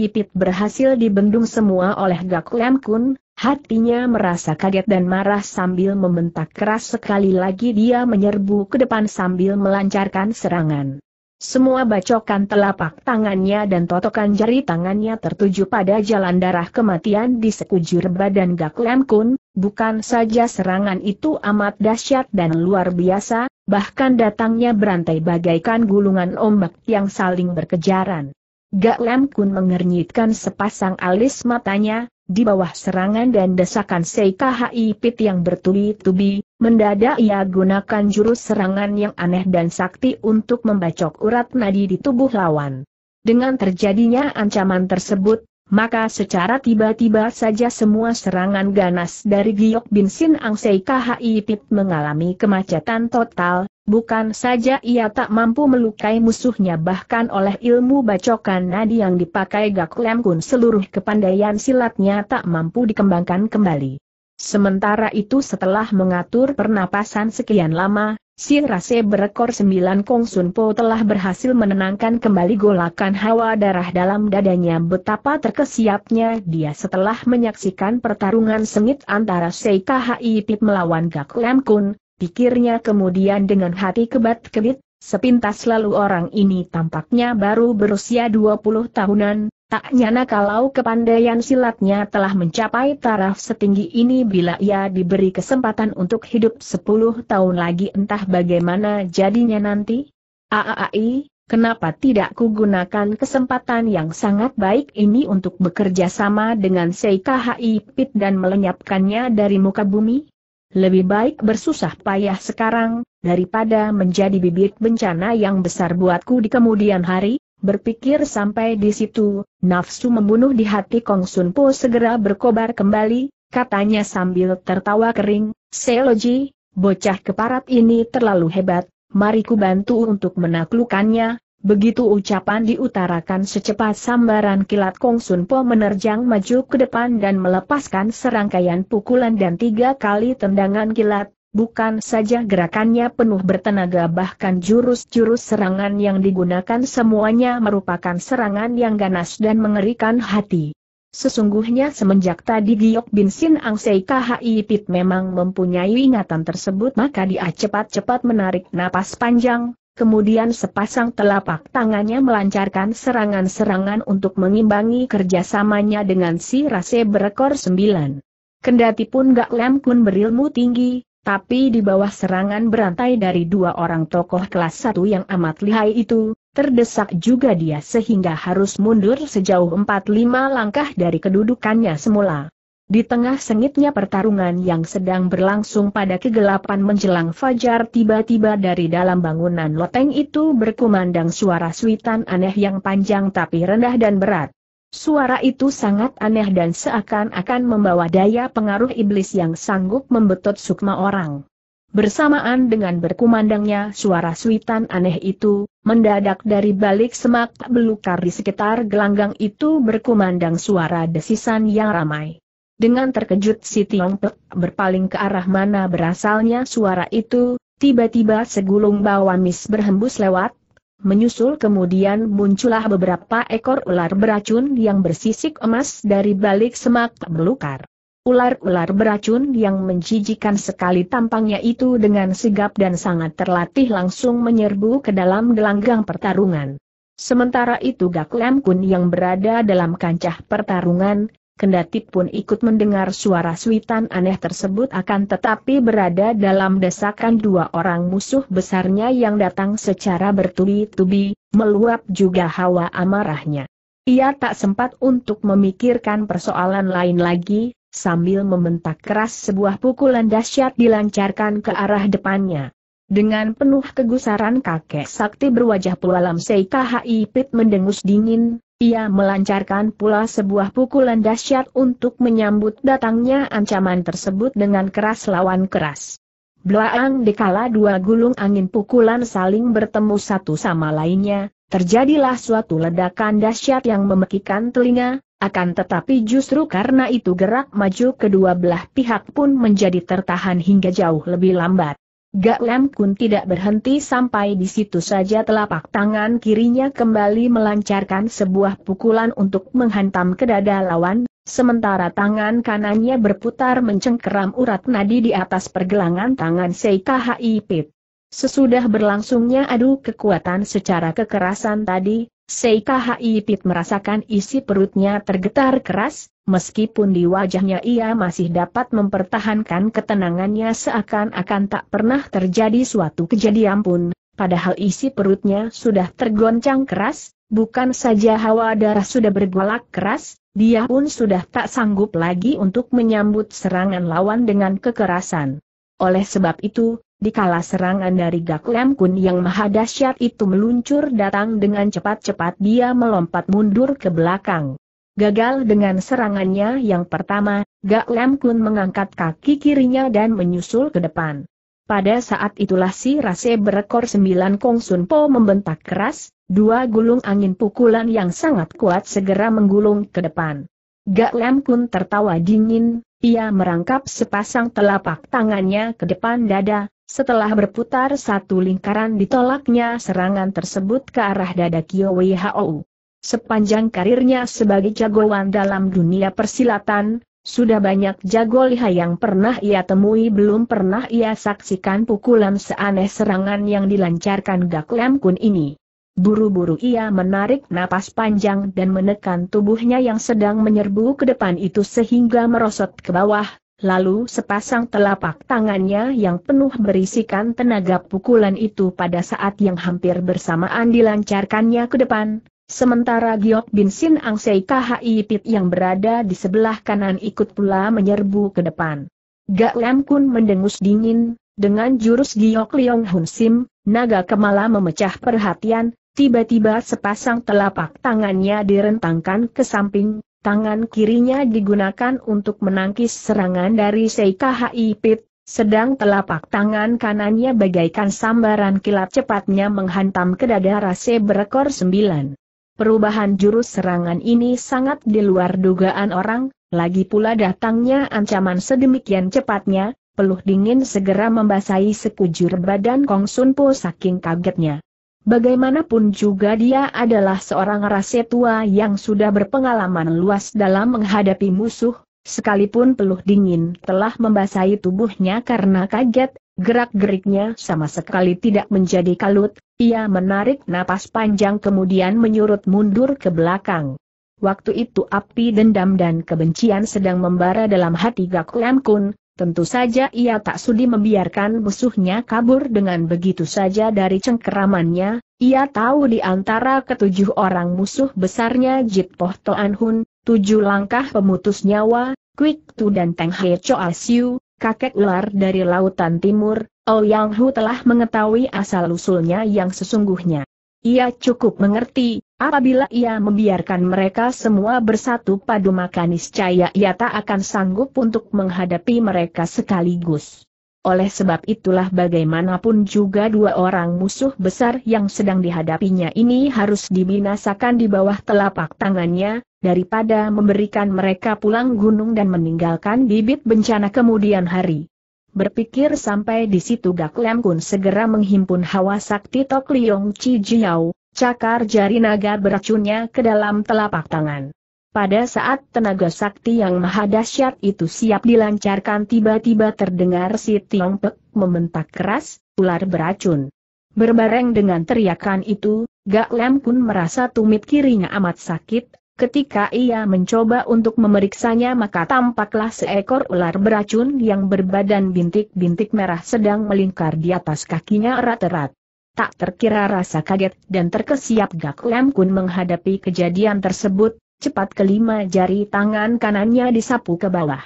Pit berhasil dibendung semua oleh Gak Lam Kun, Hatinya merasa kaget dan marah sambil membentak keras sekali lagi dia menyerbu ke depan sambil melancarkan serangan. Semua bacokan telapak tangannya dan totokan jari tangannya tertuju pada jalan darah kematian di sekujur badan Gaklem Kun, bukan saja serangan itu amat dahsyat dan luar biasa, bahkan datangnya berantai bagaikan gulungan ombak yang saling berkejaran. Gaklem Kun mengernyitkan sepasang alis matanya, di bawah serangan dan desakan Seikai Pit yang bertubi-tubi, mendadak ia gunakan jurus serangan yang aneh dan sakti untuk membacok urat nadi di tubuh lawan. Dengan terjadinya ancaman tersebut, maka secara tiba-tiba saja semua serangan ganas dari Giok Bin Sin Ang Seikai Pit mengalami kemacetan total, Bukan saja ia tak mampu melukai musuhnya bahkan oleh ilmu bacokan nadi yang dipakai Gak Lem Kun seluruh kepandaian silatnya tak mampu dikembangkan kembali. Sementara itu setelah mengatur pernapasan sekian lama, si rase berekor sembilan Kong Sun Po telah berhasil menenangkan kembali golakan hawa darah dalam dadanya betapa terkesiapnya dia setelah menyaksikan pertarungan sengit antara Sei Ipit Pit melawan Gak Lem Kun, pikirnya kemudian dengan hati kebat-kebit, sepintas lalu orang ini tampaknya baru berusia 20 tahunan, tak nyana kalau kepandaian silatnya telah mencapai taraf setinggi ini bila ia diberi kesempatan untuk hidup 10 tahun lagi entah bagaimana jadinya nanti. Aai, kenapa tidak kugunakan kesempatan yang sangat baik ini untuk bekerja sama dengan Seika Hai Pit dan melenyapkannya dari muka bumi? Lebih baik bersusah payah sekarang, daripada menjadi bibit bencana yang besar buatku di kemudian hari, Berpikir sampai di situ, nafsu membunuh di hati Kong Sun Po segera berkobar kembali, katanya sambil tertawa kering, Seloji, bocah keparat ini terlalu hebat, mari ku bantu untuk menaklukkannya, Begitu ucapan diutarakan secepat sambaran kilat Kong Sun Po menerjang maju ke depan dan melepaskan serangkaian pukulan dan tiga kali tendangan kilat, bukan saja gerakannya penuh bertenaga bahkan jurus-jurus serangan yang digunakan semuanya merupakan serangan yang ganas dan mengerikan hati. Sesungguhnya semenjak tadi Giok Bin Sin Ang Sei KHI Pit memang mempunyai ingatan tersebut maka dia cepat-cepat menarik napas panjang, kemudian sepasang telapak tangannya melancarkan serangan-serangan untuk mengimbangi kerjasamanya dengan si Rase berekor sembilan. Kendati pun Gak Lem Kun berilmu tinggi, tapi di bawah serangan berantai dari dua orang tokoh kelas satu yang amat lihai itu, terdesak juga dia sehingga harus mundur sejauh 4 lima langkah dari kedudukannya semula. Di tengah sengitnya pertarungan yang sedang berlangsung pada kegelapan menjelang fajar tiba-tiba dari dalam bangunan loteng itu berkumandang suara suitan aneh yang panjang tapi rendah dan berat. Suara itu sangat aneh dan seakan-akan membawa daya pengaruh iblis yang sanggup membetot sukma orang. Bersamaan dengan berkumandangnya suara suitan aneh itu, mendadak dari balik semak belukar di sekitar gelanggang itu berkumandang suara desisan yang ramai. Dengan terkejut si Tiong Pek berpaling ke arah mana berasalnya suara itu, tiba-tiba segulung bawamis berhembus lewat, Menyusul kemudian muncullah beberapa ekor ular beracun yang bersisik emas dari balik semak belukar. Ular-ular beracun yang menjijikan sekali tampangnya itu dengan sigap dan sangat terlatih langsung menyerbu ke dalam gelanggang pertarungan. Sementara itu Gak Lam Kun yang berada dalam kancah pertarungan, kendati pun ikut mendengar suara suitan aneh tersebut akan tetapi berada dalam desakan dua orang musuh besarnya yang datang secara bertubi-tubi, meluap juga hawa amarahnya. Ia tak sempat untuk memikirkan persoalan lain lagi, sambil membentak keras sebuah pukulan dahsyat dilancarkan ke arah depannya. Dengan penuh kegusaran kakek sakti berwajah pualam Seika Pit mendengus dingin, ia melancarkan pula sebuah pukulan dahsyat untuk menyambut datangnya ancaman tersebut dengan keras lawan keras. Blaang dikala dua gulung angin pukulan saling bertemu satu sama lainnya, terjadilah suatu ledakan dahsyat yang memekikan telinga, akan tetapi justru karena itu gerak maju kedua belah pihak pun menjadi tertahan hingga jauh lebih lambat. Gak Lem Kun tidak berhenti sampai di situ saja telapak tangan kirinya kembali melancarkan sebuah pukulan untuk menghantam ke dada lawan, sementara tangan kanannya berputar mencengkeram urat nadi di atas pergelangan tangan Seika Hipit. Sesudah berlangsungnya adu kekuatan secara kekerasan tadi, Seika Hipit merasakan isi perutnya tergetar keras, meskipun di wajahnya ia masih dapat mempertahankan ketenangannya seakan-akan tak pernah terjadi suatu kejadian pun, padahal isi perutnya sudah tergoncang keras, bukan saja hawa darah sudah bergolak keras, dia pun sudah tak sanggup lagi untuk menyambut serangan lawan dengan kekerasan. Oleh sebab itu, dikala serangan dari Gak Lem Kun yang maha dahsyat itu meluncur datang dengan cepat-cepat dia melompat mundur ke belakang. Gagal dengan serangannya yang pertama, Gak Lem Kun mengangkat kaki kirinya dan menyusul ke depan. Pada saat itulah si rase berekor sembilan Kong Sun Po membentak keras, dua gulung angin pukulan yang sangat kuat segera menggulung ke depan. Gak Lem Kun tertawa dingin, ia merangkap sepasang telapak tangannya ke depan dada, setelah berputar satu lingkaran ditolaknya serangan tersebut ke arah dada Kyo Wei Hao. Sepanjang karirnya sebagai jagoan dalam dunia persilatan, sudah banyak jago lihai yang pernah ia temui belum pernah ia saksikan pukulan seaneh serangan yang dilancarkan Gak Lam Kun ini. Buru-buru ia menarik napas panjang dan menekan tubuhnya yang sedang menyerbu ke depan itu sehingga merosot ke bawah, lalu sepasang telapak tangannya yang penuh berisikan tenaga pukulan itu pada saat yang hampir bersamaan dilancarkannya ke depan, Sementara Giok Bin Sin Ang Sei KHI Pit yang berada di sebelah kanan ikut pula menyerbu ke depan. Gak Lam Kun mendengus dingin, dengan jurus Giok Leong Hun Sim, naga kemala memecah perhatian, tiba-tiba sepasang telapak tangannya direntangkan ke samping, tangan kirinya digunakan untuk menangkis serangan dari Sei KHI Pit, sedang telapak tangan kanannya bagaikan sambaran kilat cepatnya menghantam ke dada rase berekor sembilan. Perubahan jurus serangan ini sangat di luar dugaan orang, lagi pula datangnya ancaman sedemikian cepatnya, peluh dingin segera membasahi sekujur badan Kong Sun Po saking kagetnya. Bagaimanapun juga dia adalah seorang rase tua yang sudah berpengalaman luas dalam menghadapi musuh, sekalipun peluh dingin telah membasahi tubuhnya karena kaget, gerak-geriknya sama sekali tidak menjadi kalut, ia menarik napas panjang kemudian menyurut mundur ke belakang. Waktu itu api dendam dan kebencian sedang membara dalam hati Gak Kun, tentu saja ia tak sudi membiarkan musuhnya kabur dengan begitu saja dari cengkeramannya, ia tahu di antara ketujuh orang musuh besarnya Jit Poh Toan Hun, tujuh langkah pemutus nyawa, Quick Tu dan Teng Hei Choa Siu, kakek ular dari lautan timur, Oh Yang Hu telah mengetahui asal-usulnya yang sesungguhnya. Ia cukup mengerti, apabila ia membiarkan mereka semua bersatu padu maka niscaya ia tak akan sanggup untuk menghadapi mereka sekaligus. Oleh sebab itulah bagaimanapun juga dua orang musuh besar yang sedang dihadapinya ini harus dibinasakan di bawah telapak tangannya, daripada memberikan mereka pulang gunung dan meninggalkan bibit bencana kemudian hari. Berpikir sampai di situ Gak Lem Kun segera menghimpun hawa sakti Tok Liong Chi Jiao, cakar jari naga beracunnya ke dalam telapak tangan. Pada saat tenaga sakti yang maha dahsyat itu siap dilancarkan tiba-tiba terdengar si Tiong Pek membentak keras, ular beracun. Berbareng dengan teriakan itu, Gak Lem Kun merasa tumit kirinya amat sakit, Ketika ia mencoba untuk memeriksanya maka tampaklah seekor ular beracun yang berbadan bintik-bintik merah sedang melingkar di atas kakinya erat-erat. Tak terkira rasa kaget dan terkesiap Gak Lem Kun menghadapi kejadian tersebut, cepat kelima jari tangan kanannya disapu ke bawah.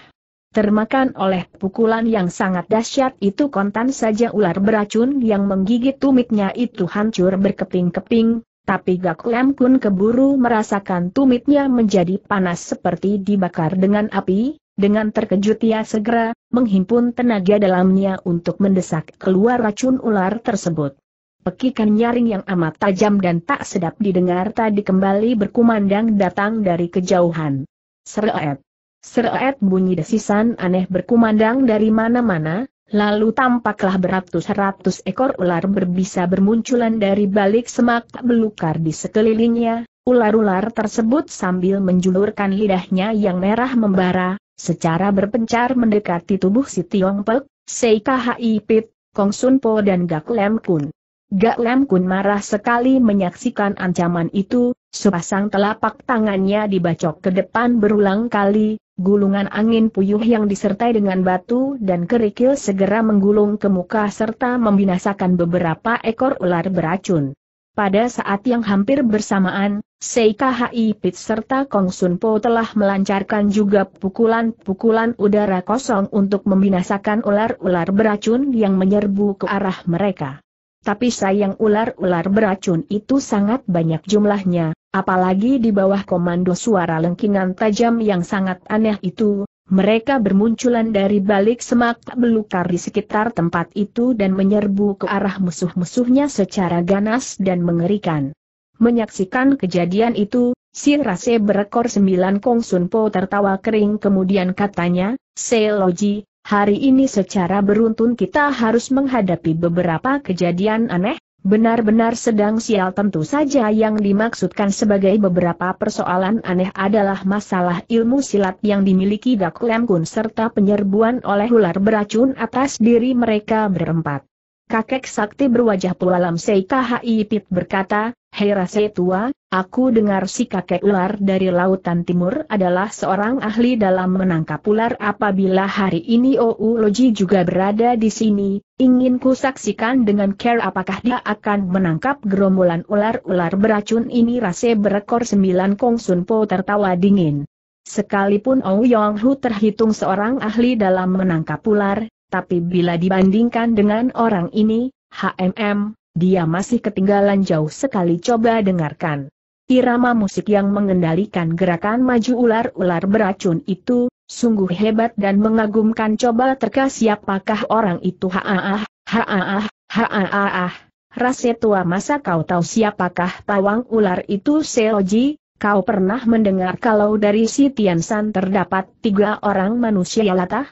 Termakan oleh pukulan yang sangat dahsyat itu kontan saja ular beracun yang menggigit tumitnya itu hancur berkeping-keping, tapi Gak Lem Kun keburu merasakan tumitnya menjadi panas seperti dibakar dengan api, dengan terkejut ia segera, menghimpun tenaga dalamnya untuk mendesak keluar racun ular tersebut. Pekikan nyaring yang amat tajam dan tak sedap didengar tadi kembali berkumandang datang dari kejauhan. Seret. Seret bunyi desisan aneh berkumandang dari mana-mana, Lalu tampaklah beratus-ratus ekor ular berbisa bermunculan dari balik semak belukar di sekelilingnya, ular-ular tersebut sambil menjulurkan lidahnya yang merah membara, secara berpencar mendekati tubuh si Tiong Pek, Sei Kahai Pit, Kong Sun Po dan Gak Lem Kun. Gak Lem Kun marah sekali menyaksikan ancaman itu, Sepasang telapak tangannya dibacok ke depan berulang kali, gulungan angin puyuh yang disertai dengan batu dan kerikil segera menggulung ke muka serta membinasakan beberapa ekor ular beracun. Pada saat yang hampir bersamaan, Seikahai Pit serta Kong Sun telah melancarkan juga pukulan-pukulan udara kosong untuk membinasakan ular-ular beracun yang menyerbu ke arah mereka. Tapi sayang ular-ular beracun itu sangat banyak jumlahnya, apalagi di bawah komando suara lengkingan tajam yang sangat aneh itu, mereka bermunculan dari balik semak belukar di sekitar tempat itu dan menyerbu ke arah musuh-musuhnya secara ganas dan mengerikan. Menyaksikan kejadian itu, si Rase berekor sembilan Kong Sun Po tertawa kering kemudian katanya, Seloji, Hari ini secara beruntun kita harus menghadapi beberapa kejadian aneh, benar-benar sedang sial tentu saja yang dimaksudkan sebagai beberapa persoalan aneh adalah masalah ilmu silat yang dimiliki Gak Lem Kun serta penyerbuan oleh ular beracun atas diri mereka berempat. Kakek sakti berwajah pualam Seika Pit berkata, Hei Saya tua, Aku dengar si kakek ular dari lautan timur adalah seorang ahli dalam menangkap ular apabila hari ini Loji juga berada di sini, ingin ku saksikan dengan care apakah dia akan menangkap gerombolan ular-ular beracun ini rase berekor sembilan Sun Po tertawa dingin. Sekalipun Ou Yong Hu terhitung seorang ahli dalam menangkap ular, tapi bila dibandingkan dengan orang ini, HMM, dia masih ketinggalan jauh sekali coba dengarkan. Irama musik yang mengendalikan gerakan maju ular-ular beracun itu, sungguh hebat dan mengagumkan coba terka siapakah orang itu haaah, haaah, haaah. rasa tua masa kau tahu siapakah pawang ular itu Seoji, kau pernah mendengar kalau dari si San terdapat tiga orang manusia latah?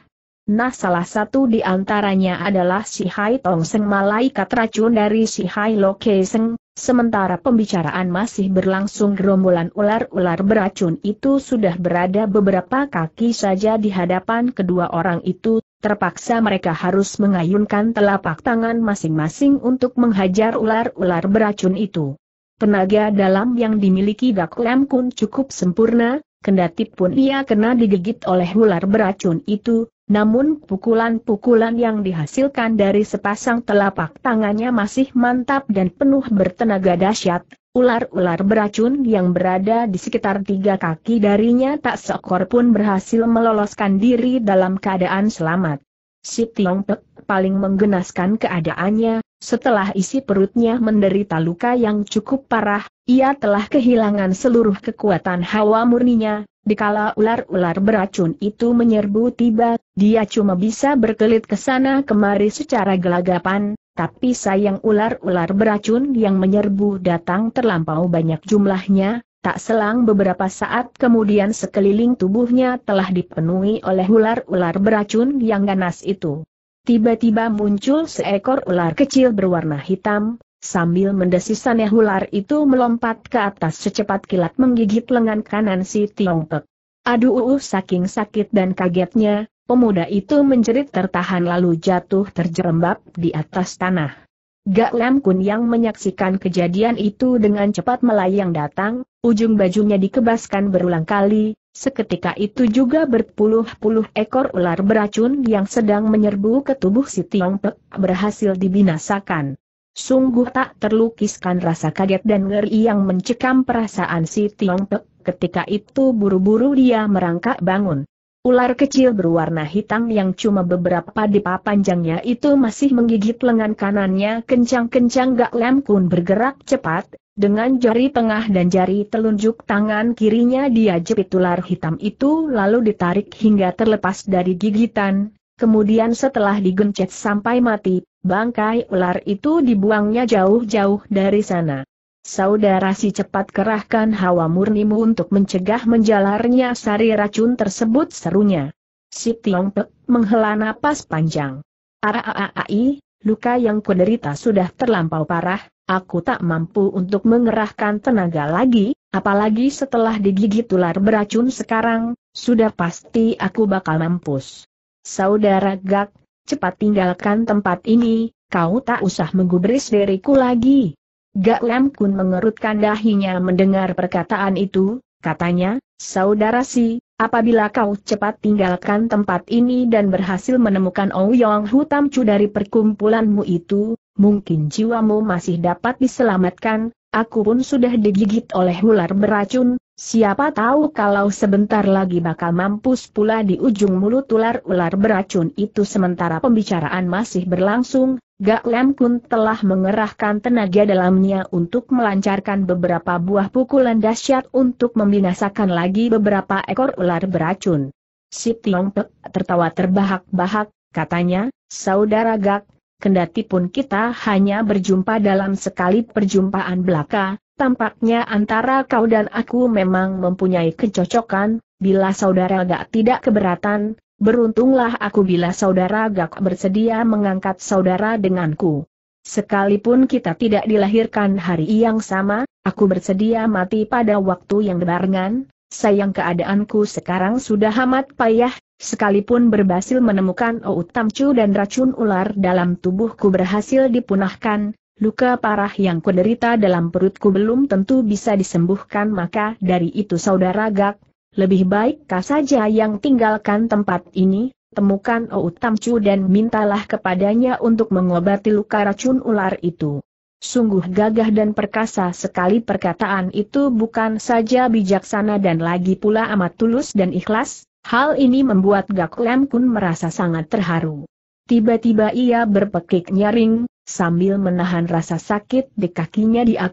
Nah salah satu di antaranya adalah si Hai Tong Seng malaikat racun dari si Hai Lo Ke Seng, Sementara pembicaraan masih berlangsung gerombolan ular-ular beracun itu sudah berada beberapa kaki saja di hadapan kedua orang itu, terpaksa mereka harus mengayunkan telapak tangan masing-masing untuk menghajar ular-ular beracun itu. Tenaga dalam yang dimiliki Gak Lam Kun cukup sempurna, kendati pun ia kena digigit oleh ular beracun itu, namun pukulan-pukulan yang dihasilkan dari sepasang telapak tangannya masih mantap dan penuh bertenaga dahsyat. Ular-ular beracun yang berada di sekitar tiga kaki darinya tak seekor pun berhasil meloloskan diri dalam keadaan selamat. Si Tiong Pek paling menggenaskan keadaannya, setelah isi perutnya menderita luka yang cukup parah, ia telah kehilangan seluruh kekuatan hawa murninya, dikala ular-ular beracun itu menyerbu tiba dia cuma bisa berkelit ke sana kemari secara gelagapan, tapi sayang ular-ular beracun yang menyerbu datang terlampau banyak jumlahnya, tak selang beberapa saat kemudian sekeliling tubuhnya telah dipenuhi oleh ular-ular beracun yang ganas itu. Tiba-tiba muncul seekor ular kecil berwarna hitam, Sambil mendesisannya ular itu melompat ke atas secepat kilat menggigit lengan kanan si Tiongpek. Aduh saking sakit dan kagetnya, Pemuda itu menjerit tertahan lalu jatuh terjerembab di atas tanah. Gak Lam Kun yang menyaksikan kejadian itu dengan cepat melayang datang, ujung bajunya dikebaskan berulang kali, seketika itu juga berpuluh-puluh ekor ular beracun yang sedang menyerbu ke tubuh si Tiong Pek berhasil dibinasakan. Sungguh tak terlukiskan rasa kaget dan ngeri yang mencekam perasaan si Tiong Pek, ketika itu buru-buru dia merangkak bangun. Ular kecil berwarna hitam yang cuma beberapa dipa panjangnya itu masih menggigit lengan kanannya kencang-kencang Gak Lem Kun bergerak cepat, dengan jari tengah dan jari telunjuk tangan kirinya dia jepit ular hitam itu lalu ditarik hingga terlepas dari gigitan, kemudian setelah digencet sampai mati, bangkai ular itu dibuangnya jauh-jauh dari sana. Saudara si cepat kerahkan hawa murnimu untuk mencegah menjalarnya sari racun tersebut serunya. Si Tiong Pek menghela napas panjang. Araaai, luka yang kuderita sudah terlampau parah, aku tak mampu untuk mengerahkan tenaga lagi, apalagi setelah digigit ular beracun sekarang, sudah pasti aku bakal mampus. Saudara Gak, cepat tinggalkan tempat ini, kau tak usah menggubris diriku lagi. Gak Lem Kun mengerutkan dahinya mendengar perkataan itu, katanya, Saudara Si, apabila kau cepat tinggalkan tempat ini dan berhasil menemukan Ouyong Hu Tamcu dari perkumpulanmu itu, mungkin jiwamu masih dapat diselamatkan, aku pun sudah digigit oleh ular beracun, Siapa tahu kalau sebentar lagi bakal mampus pula di ujung mulut ular-ular beracun itu sementara pembicaraan masih berlangsung, Gak Lem Kun telah mengerahkan tenaga dalamnya untuk melancarkan beberapa buah pukulan dahsyat untuk membinasakan lagi beberapa ekor ular beracun. Si Tiong Pek tertawa terbahak-bahak, katanya, Saudara Gak, Kendati pun kita hanya berjumpa dalam sekali perjumpaan belaka, tampaknya antara kau dan aku memang mempunyai kecocokan, bila saudara gak tidak keberatan, beruntunglah aku bila saudara gak bersedia mengangkat saudara denganku. Sekalipun kita tidak dilahirkan hari yang sama, aku bersedia mati pada waktu yang barengan, sayang keadaanku sekarang sudah amat payah, sekalipun berhasil menemukan oot tamcu dan racun ular dalam tubuhku berhasil dipunahkan, Luka parah yang kuderita dalam perutku belum tentu bisa disembuhkan maka dari itu saudara Gak, lebih baik kau saja yang tinggalkan tempat ini, temukan Oud dan mintalah kepadanya untuk mengobati luka racun ular itu. Sungguh gagah dan perkasa sekali perkataan itu bukan saja bijaksana dan lagi pula amat tulus dan ikhlas, hal ini membuat Gak Lem Kun merasa sangat terharu. Tiba-tiba ia berpekik nyaring, Sambil menahan rasa sakit di kakinya dia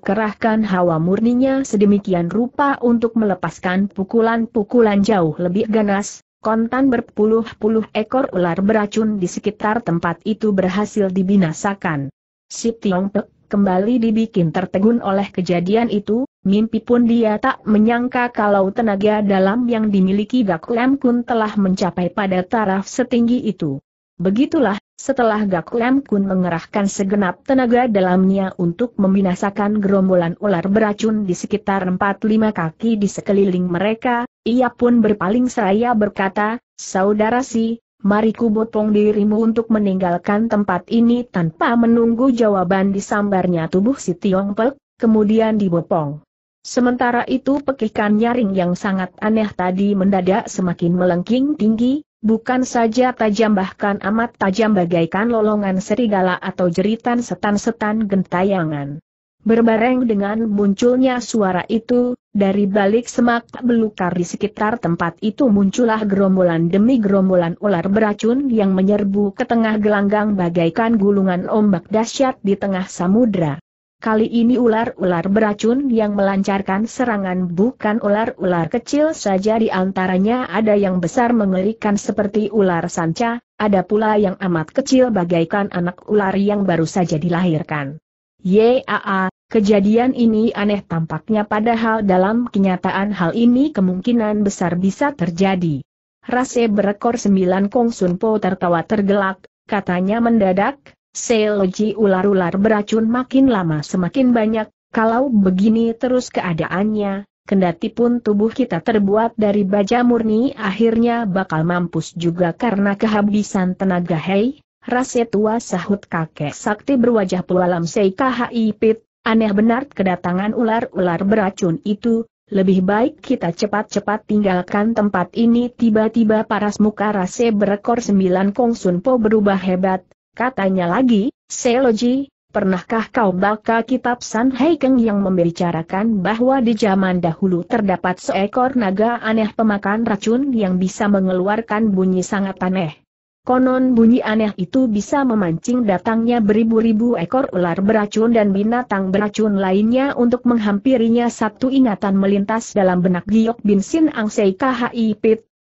hawa murninya sedemikian rupa untuk melepaskan pukulan-pukulan jauh lebih ganas, kontan berpuluh-puluh ekor ular beracun di sekitar tempat itu berhasil dibinasakan. Si Tiong Pe, kembali dibikin tertegun oleh kejadian itu, mimpi pun dia tak menyangka kalau tenaga dalam yang dimiliki Gak Lem Kun telah mencapai pada taraf setinggi itu. Begitulah, setelah Gak Lam Kun mengerahkan segenap tenaga dalamnya untuk membinasakan gerombolan ular beracun di sekitar 4 lima kaki di sekeliling mereka, ia pun berpaling seraya berkata, Saudara si, mari kubotong dirimu untuk meninggalkan tempat ini tanpa menunggu jawaban disambarnya tubuh si Tiong Pek, kemudian dibopong. Sementara itu pekikan nyaring yang sangat aneh tadi mendadak semakin melengking tinggi, Bukan saja tajam bahkan amat tajam bagaikan lolongan serigala atau jeritan setan-setan gentayangan. Berbareng dengan munculnya suara itu, dari balik semak belukar di sekitar tempat itu muncullah gerombolan demi gerombolan ular beracun yang menyerbu ke tengah gelanggang bagaikan gulungan ombak dahsyat di tengah samudra. Kali ini ular-ular beracun yang melancarkan serangan bukan ular-ular kecil saja di antaranya ada yang besar mengerikan seperti ular sanca, ada pula yang amat kecil bagaikan anak ular yang baru saja dilahirkan. Yaa, kejadian ini aneh tampaknya padahal dalam kenyataan hal ini kemungkinan besar bisa terjadi. Rase berekor sembilan Kong Po tertawa tergelak, katanya mendadak, Seoji ular-ular beracun makin lama semakin banyak, kalau begini terus keadaannya, kendati pun tubuh kita terbuat dari baja murni akhirnya bakal mampus juga karena kehabisan tenaga hei, rasa tua sahut kakek sakti berwajah pelualam Seikahai Pit, aneh benar kedatangan ular-ular beracun itu, lebih baik kita cepat-cepat tinggalkan tempat ini tiba-tiba paras muka rase berekor sembilan kongsun po berubah hebat, Katanya lagi, Seloji, pernahkah kau baca kitab San Keng yang membicarakan bahwa di zaman dahulu terdapat seekor naga aneh pemakan racun yang bisa mengeluarkan bunyi sangat aneh? Konon bunyi aneh itu bisa memancing datangnya beribu-ribu ekor ular beracun dan binatang beracun lainnya untuk menghampirinya satu ingatan melintas dalam benak Giok Bin Sin Ang Sei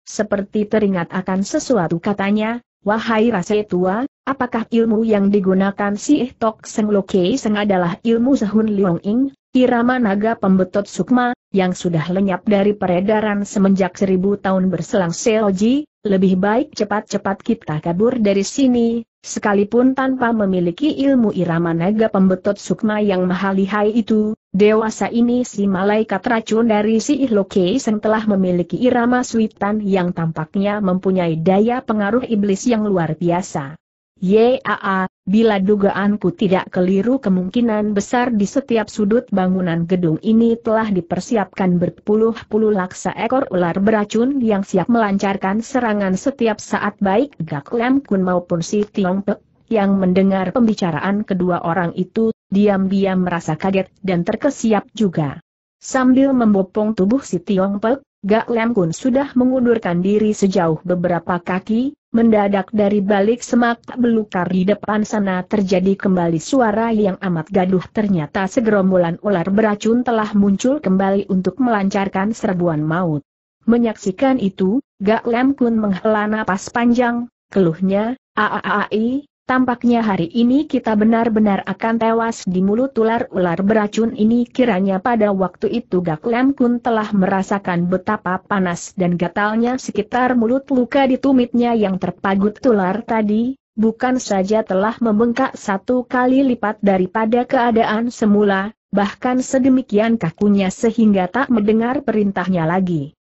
seperti teringat akan sesuatu katanya, Wahai rasa tua, apakah ilmu yang digunakan si Tok Seng Lo Kei Seng adalah ilmu Sehun Liong Ing? Irama naga pembetot sukma, yang sudah lenyap dari peredaran semenjak seribu tahun berselang Seoji, lebih baik cepat-cepat kita kabur dari sini, sekalipun tanpa memiliki ilmu irama naga pembetot sukma yang maha lihai itu, dewasa ini si malaikat racun dari si yang telah memiliki irama suitan yang tampaknya mempunyai daya pengaruh iblis yang luar biasa. Yaa, bila dugaanku tidak keliru kemungkinan besar di setiap sudut bangunan gedung ini telah dipersiapkan berpuluh-puluh laksa ekor ular beracun yang siap melancarkan serangan setiap saat baik Gak Lem Kun maupun si Tiong Pe. yang mendengar pembicaraan kedua orang itu, diam-diam merasa kaget dan terkesiap juga. Sambil membopong tubuh si Tiong Pe, Gak Lem Kun sudah mengundurkan diri sejauh beberapa kaki, Mendadak dari balik semak belukar di depan sana terjadi kembali suara yang amat gaduh ternyata segerombolan ular beracun telah muncul kembali untuk melancarkan serbuan maut. Menyaksikan itu, Gak Lem Kun menghela napas panjang, keluhnya, aaai, Tampaknya hari ini kita benar-benar akan tewas di mulut ular-ular beracun ini kiranya pada waktu itu Gak Lem Kun telah merasakan betapa panas dan gatalnya sekitar mulut luka di tumitnya yang terpagut tular tadi, bukan saja telah membengkak satu kali lipat daripada keadaan semula, bahkan sedemikian kakunya sehingga tak mendengar perintahnya lagi.